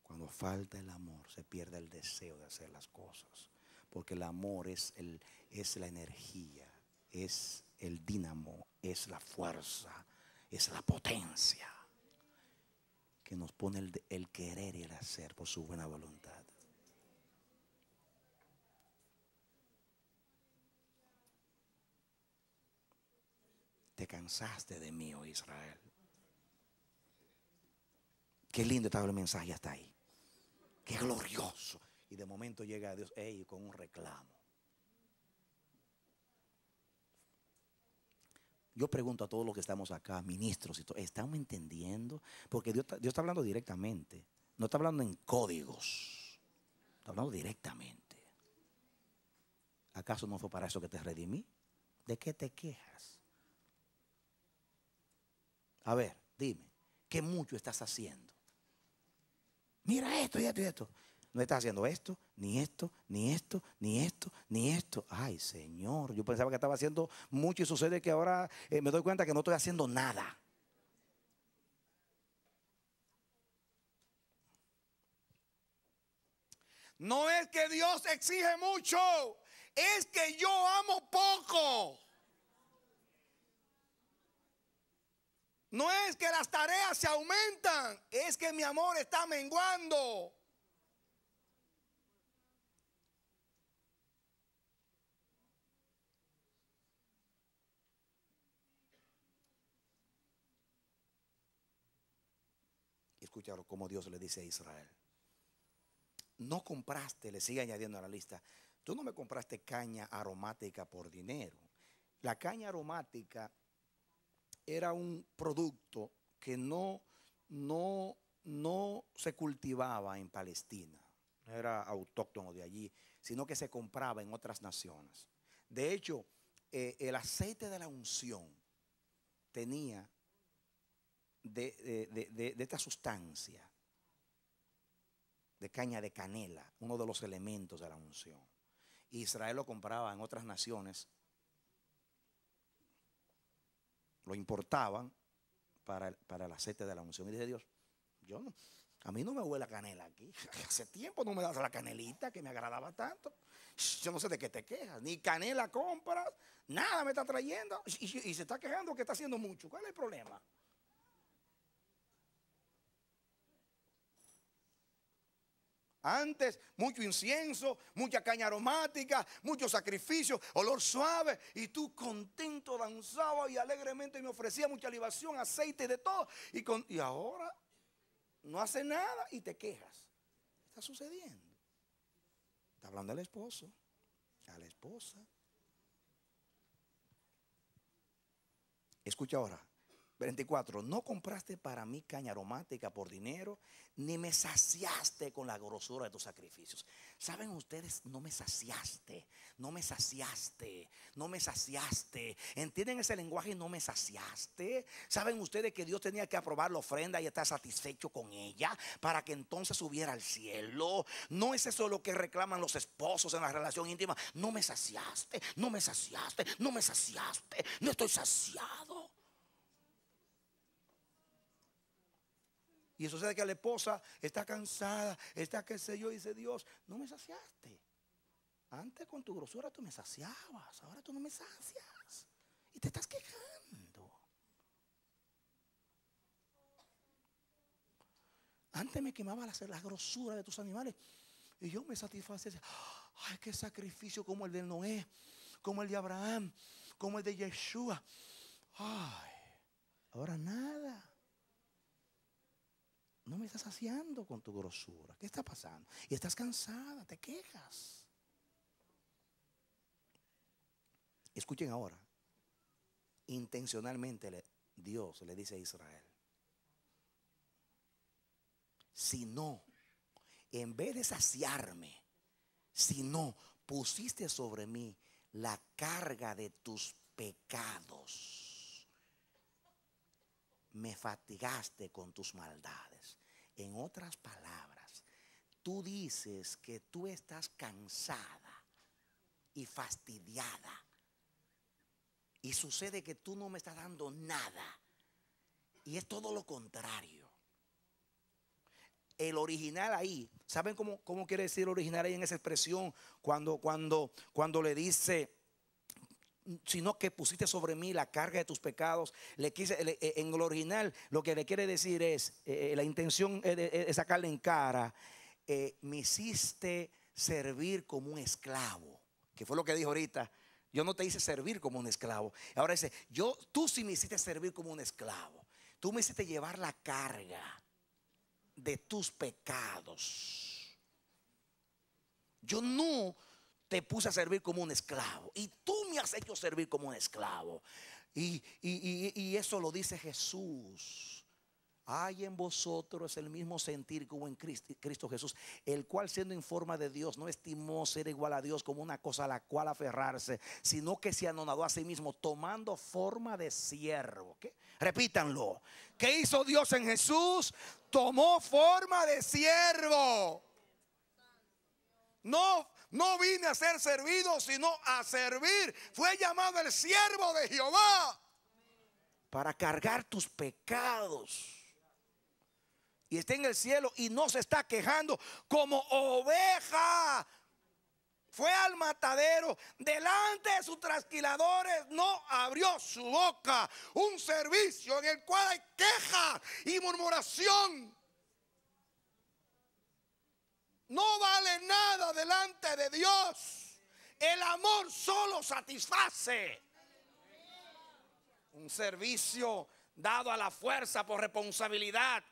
cuando falta el amor, se pierde el deseo de hacer las cosas, porque el amor es, el, es la energía, es el dínamo, es la fuerza, es la potencia que nos pone el querer y el hacer por su buena voluntad. Te cansaste de mí, oh Israel. Qué lindo estaba el mensaje hasta ahí. Qué glorioso. Y de momento llega a Dios con un reclamo. Yo pregunto a todos los que estamos acá, ministros y ¿estamos entendiendo? Porque Dios, Dios está hablando directamente. No está hablando en códigos. Está hablando directamente. ¿Acaso no fue para eso que te redimí? ¿De qué te quejas? A ver, dime, ¿qué mucho estás haciendo? Mira esto y esto y esto. No estás haciendo esto, ni esto, ni esto, ni esto, ni esto. Ay, Señor, yo pensaba que estaba haciendo mucho y sucede que ahora eh, me doy cuenta que no estoy haciendo nada. No es que Dios exige mucho, es que yo amo poco. No es que las tareas se aumentan, es que mi amor está menguando. Escúchalo como Dios le dice a Israel. No compraste, le sigue añadiendo a la lista, tú no me compraste caña aromática por dinero. La caña aromática era un producto que no, no, no se cultivaba en Palestina, no era autóctono de allí, sino que se compraba en otras naciones. De hecho, eh, el aceite de la unción tenía de, de, esta sustancia, de caña de canela, uno de los elementos de la unción. Israel lo compraba en otras naciones lo importaban para el, para aceite de la unción. Y dice Dios, yo no, a mí no me huele la canela aquí. Hace tiempo no me das la canelita que me agradaba tanto. Yo no sé de qué te quejas. Ni canela compras, nada me está trayendo. y se está quejando que está haciendo mucho. ¿Cuál es el problema? Antes, mucho incienso, mucha caña aromática, muchos sacrificio, olor suave. Y tú contento danzaba y alegremente me ofrecía mucha libación, aceite de todo. Y, con, ahora no hace nada y te quejas. está sucediendo? Está hablando al esposo, a la esposa. Escucha ahora. 24. No compraste para mí caña aromática por dinero, ni me saciaste con la grosura de tus sacrificios. Saben ustedes, no me saciaste, no me saciaste, no me saciaste. ¿Entienden ese lenguaje? No me saciaste. Saben ustedes que Dios tenía que aprobar la ofrenda y estar satisfecho con ella para que entonces subiera al cielo. No es eso lo que reclaman los esposos en la relación íntima. No me saciaste, no me saciaste, no me saciaste, no estoy saciado. Y eso sucede que la esposa está cansada, está qué sé yo, dice Dios, no me saciaste. Antes con tu grosura tú me saciabas, ahora tú no me sacias. Y te estás quejando. Antes me quemaba la, la grosura de tus animales. Y yo me satisfacía. Ay, qué sacrificio como el de Noé, como el de Abraham, como el de Yeshua. Ay, ahora nada. No me estás saciando con tu grosura. ¿Qué está pasando? Y estás cansada, te quejas. Escuchen ahora. Intencionalmente Dios le dice a Israel, si no, en vez de saciarme, si no, pusiste sobre mí la carga de tus pecados me fatigaste con tus maldades. En otras palabras, tú dices que tú estás cansada y fastidiada. Y sucede que tú no me estás dando nada. Y es todo lo contrario. El original ahí, ¿saben cómo, cómo quiere decir original ahí en esa expresión? Cuando, cuando, cuando le dice, sino que pusiste sobre mí la carga de tus pecados. Le quise, eh, en el original lo que le quiere decir es, eh, eh, la intención es, sacarle en cara, me hiciste servir como un esclavo, que fue lo que dijo ahorita. Yo no te hice servir como un esclavo. Ahora dice, yo, tú sí me hiciste servir como un esclavo. Tú me hiciste llevar la carga de tus pecados. Yo no te puse a servir como un esclavo. Y tú me has hecho servir como un esclavo. Y, eso lo dice Jesús. Hay en vosotros el mismo sentir como en Cristo, Jesús, el cual siendo en forma de Dios no estimó ser igual a Dios como una cosa a la cual aferrarse, sino que se anonadó a sí mismo tomando forma de siervo. Repítanlo. ¿Qué hizo Dios en Jesús? Tomó forma de siervo. No, no vine a ser servido, sino a servir. Fue llamado el siervo de Jehová para cargar tus pecados. Y está en el cielo y no se está quejando como oveja. Fue al matadero, delante de sus trasquiladores no abrió su boca. Un servicio en el cual hay queja y murmuración no vale nada delante de Dios. El amor solo satisface. Un servicio dado a la fuerza por responsabilidad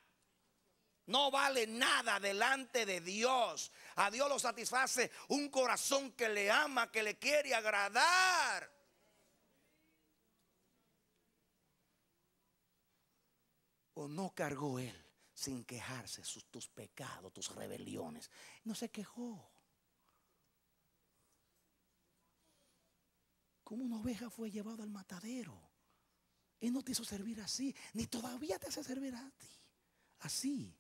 no vale nada delante de Dios. A Dios lo satisface un corazón que le ama, que le quiere agradar. ¿O no cargó él? sin quejarse sus, tus pecados, tus rebeliones. No se quejó. Como una oveja fue llevada al matadero. Él no te hizo servir así, ni todavía te hace servir a ti. Así.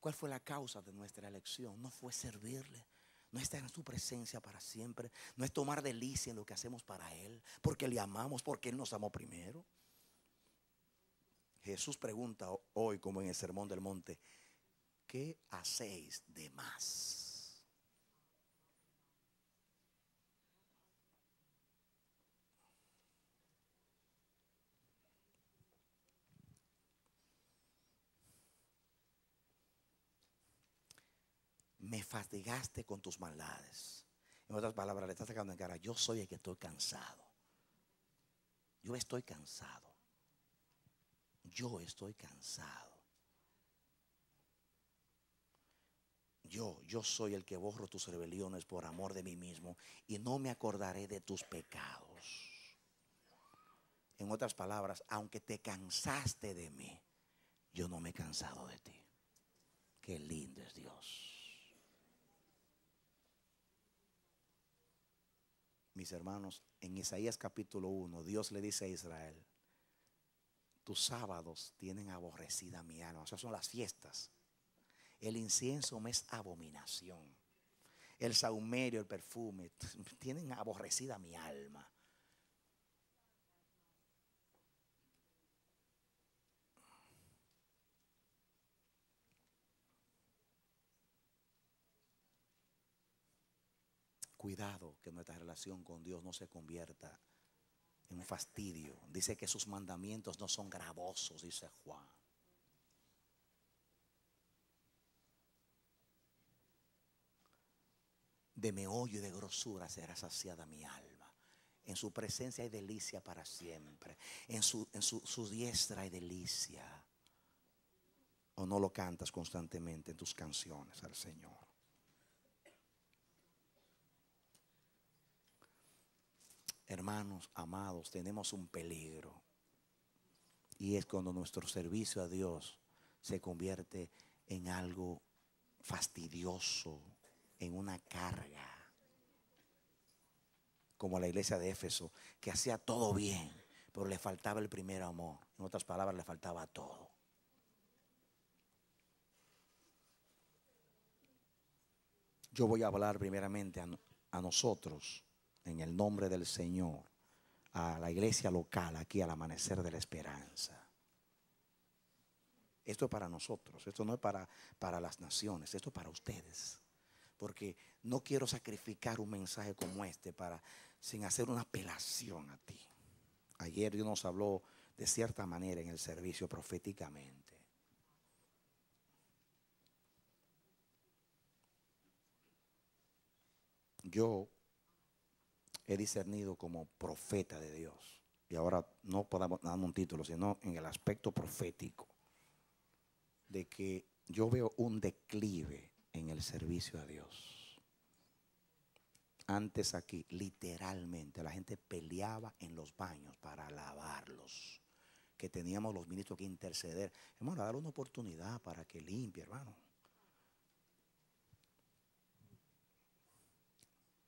¿Cuál fue la causa de nuestra elección? No fue servirle, no estar en su presencia para siempre, no es tomar delicia en lo que hacemos para Él, porque le amamos, porque Él nos amó primero. Jesús pregunta hoy, como en el Sermón del Monte, ¿qué hacéis de más? me fatigaste con tus maldades. En otras palabras, le está sacando en cara, yo soy el que estoy cansado. Yo estoy cansado. Yo estoy cansado. Yo, yo soy el que borro tus rebeliones por amor de mí mismo y no me acordaré de tus pecados. En otras palabras, aunque te cansaste de mí, yo no me he cansado de ti. Qué lindo es Dios. Mis hermanos, en Isaías capítulo 1, Dios le dice a Israel, tus sábados tienen aborrecida mi alma. O sea son las fiestas. El incienso me es abominación. El saumerio, el perfume, tienen aborrecida mi alma. Cuidado que nuestra relación con Dios no se convierta en un fastidio. Dice que sus mandamientos no son gravosos, dice Juan. De meollo y de grosura será saciada mi alma. En su presencia hay delicia para siempre. En su, diestra hay delicia. O no lo cantas constantemente en tus canciones al Señor. hermanos amados, tenemos un peligro. Y es cuando nuestro servicio a Dios se convierte en algo fastidioso, en una carga. Como la iglesia de Éfeso, que hacía todo bien, pero le faltaba el primer amor. En otras palabras, le faltaba todo. Yo voy a hablar primeramente a, nosotros en el nombre del Señor a la iglesia local aquí al amanecer de la esperanza. Esto es para nosotros, esto no es para, para las naciones, esto es para ustedes. Porque no quiero sacrificar un mensaje como este para, sin hacer una apelación a ti. Ayer Dios nos habló de cierta manera en el servicio proféticamente. Yo he discernido como profeta de Dios. Y ahora no podamos dar un título, sino en el aspecto profético, de que yo veo un declive en el servicio a Dios. Antes aquí, literalmente, la gente peleaba en los baños para lavarlos. Que teníamos los ministros que interceder. Hermano, dar una oportunidad para que limpie, hermano.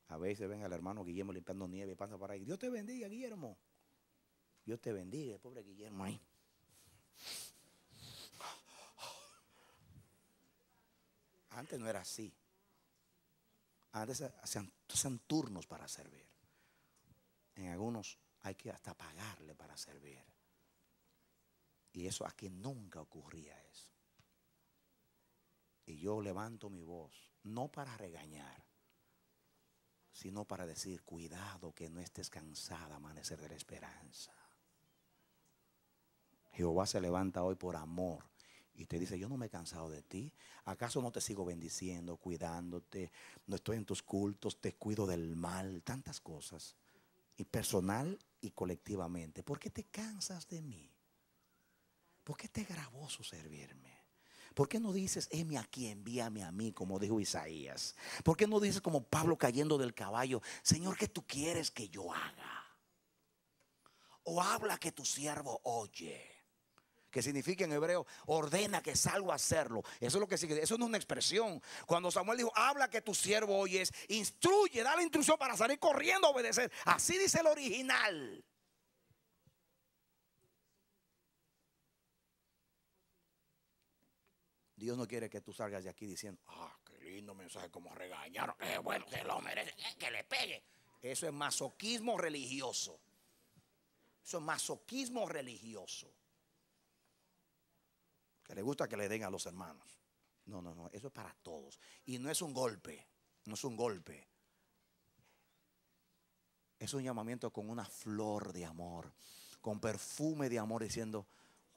A veces ven al hermano Guillermo limpiando nieve, y pasa para ahí. Dios te bendiga, Guillermo. Dios te bendiga, el pobre Guillermo ahí. Antes no era así. Antes hacían, hacían turnos para servir. En algunos hay que hasta pagarle para servir. Y eso aquí nunca ocurría eso. Y yo levanto mi voz, no para regañar, sino para decir, cuidado que no estés cansada, amanecer de la esperanza. Jehová se levanta hoy por amor y te dice, yo no me he cansado de ti. ¿Acaso no te sigo bendiciendo, cuidándote? No estoy en tus cultos, te cuido del mal, tantas cosas. Y personal y colectivamente. ¿Por qué te cansas de mí? ¿Por qué te grabó su servirme? ¿Por qué no dices, heme aquí, envíame a mí, como dijo Isaías? ¿Por qué no dices como Pablo cayendo del caballo, Señor, ¿qué tú quieres que yo haga? O habla que tu siervo oye que significa en hebreo, ordena que salgo a hacerlo. Eso es lo que sigue. Eso no es una expresión. Cuando Samuel dijo, habla que tu siervo oyes, instruye, da la instrucción para salir corriendo a obedecer. Así dice el original. Dios no quiere que tú salgas de aquí diciendo, ah, qué lindo mensaje, como regañaron, qué eh, bueno, que lo merece, eh, que le pegue. Eso es masoquismo religioso. Eso es masoquismo religioso. Que le gusta que le den a los hermanos. No, no, no, eso es para todos. Y no es un golpe, no es un golpe. Es un llamamiento con una flor de amor, con perfume de amor, diciendo,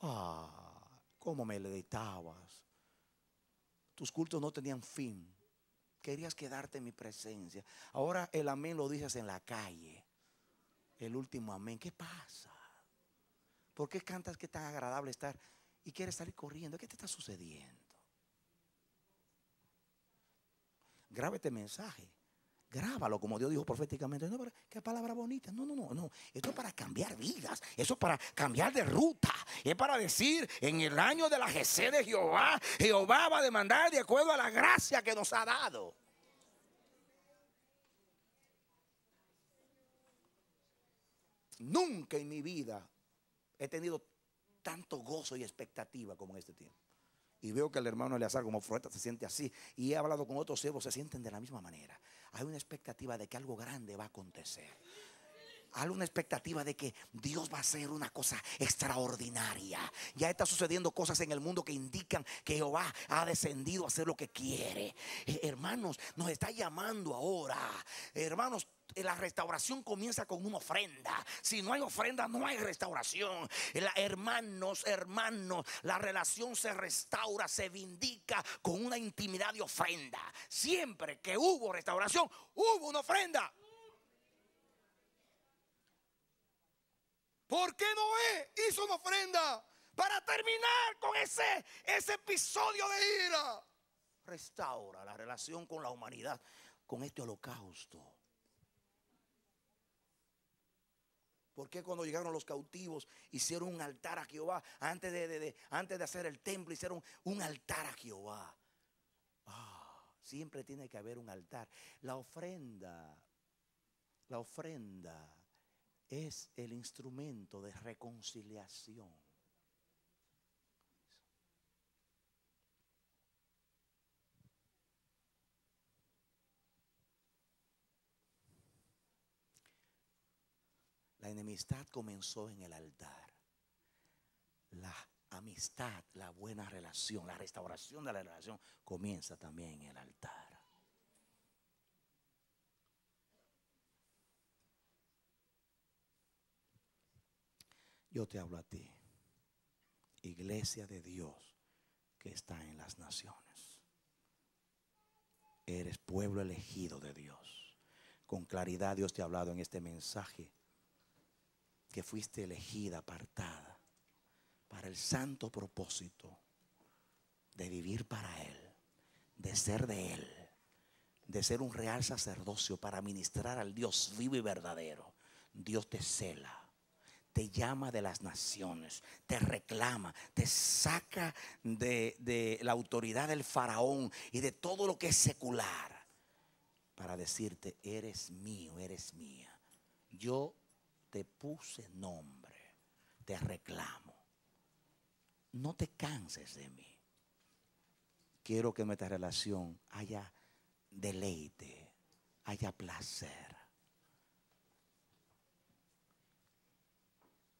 ah, cómo me le dictabas. Tus cultos no tenían fin. Querías quedarte en mi presencia. Ahora el amén lo dices en la calle. El último amén. ¿Qué pasa? ¿Por qué cantas que es tan agradable estar y quieres salir corriendo? ¿Qué te está sucediendo? Grábete mensaje. Grábalo, como Dios dijo proféticamente. No, qué palabra bonita. No, no, no, no. Esto es para cambiar vidas. Eso es para cambiar de ruta. Es para decir, en el año de la GC de Jehová, Jehová va a demandar de acuerdo a la gracia que nos ha dado. Nunca en mi vida he tenido tanto gozo y expectativa como en este tiempo. Y veo que el hermano Eleazar como profeta, se siente así. Y he hablado con otros siervos, se sienten de la misma manera hay una expectativa de que algo grande va a acontecer. Hay una expectativa de que Dios va a hacer una cosa extraordinaria. Ya está sucediendo cosas en el mundo que indican que Jehová ha descendido a hacer lo que quiere. Eh, hermanos, nos está llamando ahora. hermanos, eh, la restauración comienza con una ofrenda. Si no hay ofrenda, no hay restauración. Eh, hermanos, hermanos, la relación se restaura, se vindica con una intimidad de ofrenda. Siempre que hubo restauración, hubo una ofrenda. ¿Por qué Noé hizo una ofrenda? Para terminar con ese, ese episodio de ira. Restaura la relación con la humanidad con este holocausto. ¿Por qué cuando llegaron los cautivos hicieron un altar a Jehová? Antes de, antes de hacer el templo hicieron un altar a Jehová. Ah, siempre tiene que haber un altar. La ofrenda, la ofrenda es el instrumento de reconciliación. La enemistad comenzó en el altar. La amistad, la buena relación, la restauración de la relación comienza también en el altar. Yo te hablo a ti, iglesia de Dios que está en las naciones. Eres pueblo elegido de Dios. Con claridad Dios te ha hablado en este mensaje que fuiste elegida, apartada, para el santo propósito de vivir para Él, de ser de Él, de ser un real sacerdocio para ministrar al Dios vivo y verdadero. Dios te cela te llama de las naciones, te reclama, te saca de, de, la autoridad del faraón y de todo lo que es secular para decirte, eres mío, eres mía. Yo te puse nombre, te reclamo. No te canses de mí. Quiero que en nuestra relación haya deleite, haya placer.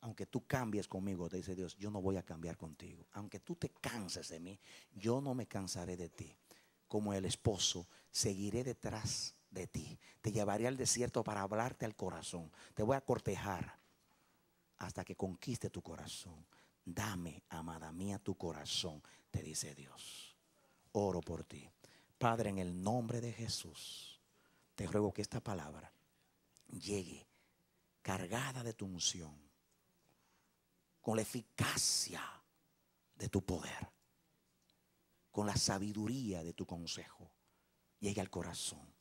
Aunque tú cambies conmigo, te dice Dios, yo no voy a cambiar contigo. Aunque tú te canses de mí, yo no me cansaré de ti. Como el esposo, seguiré detrás de ti. Te llevaré al desierto para hablarte al corazón. Te voy a cortejar hasta que conquiste tu corazón. Dame, amada mía, tu corazón, te dice Dios. Oro por ti. Padre, en el nombre de Jesús, te ruego que esta palabra llegue cargada de tu unción, con la eficacia de tu poder, con la sabiduría de tu consejo, llegue al corazón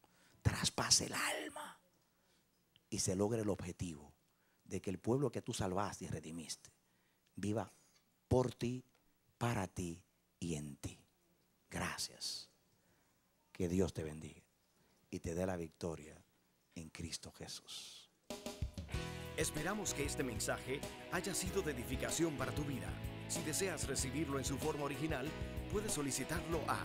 traspase el alma y se logre el objetivo de que el pueblo que tú salvaste y redimiste viva por ti, para ti y en ti. Gracias. Que Dios te bendiga y te dé la victoria en Cristo Jesús. Esperamos que este mensaje haya sido de edificación para tu vida. Si deseas recibirlo en su forma original, puedes solicitarlo a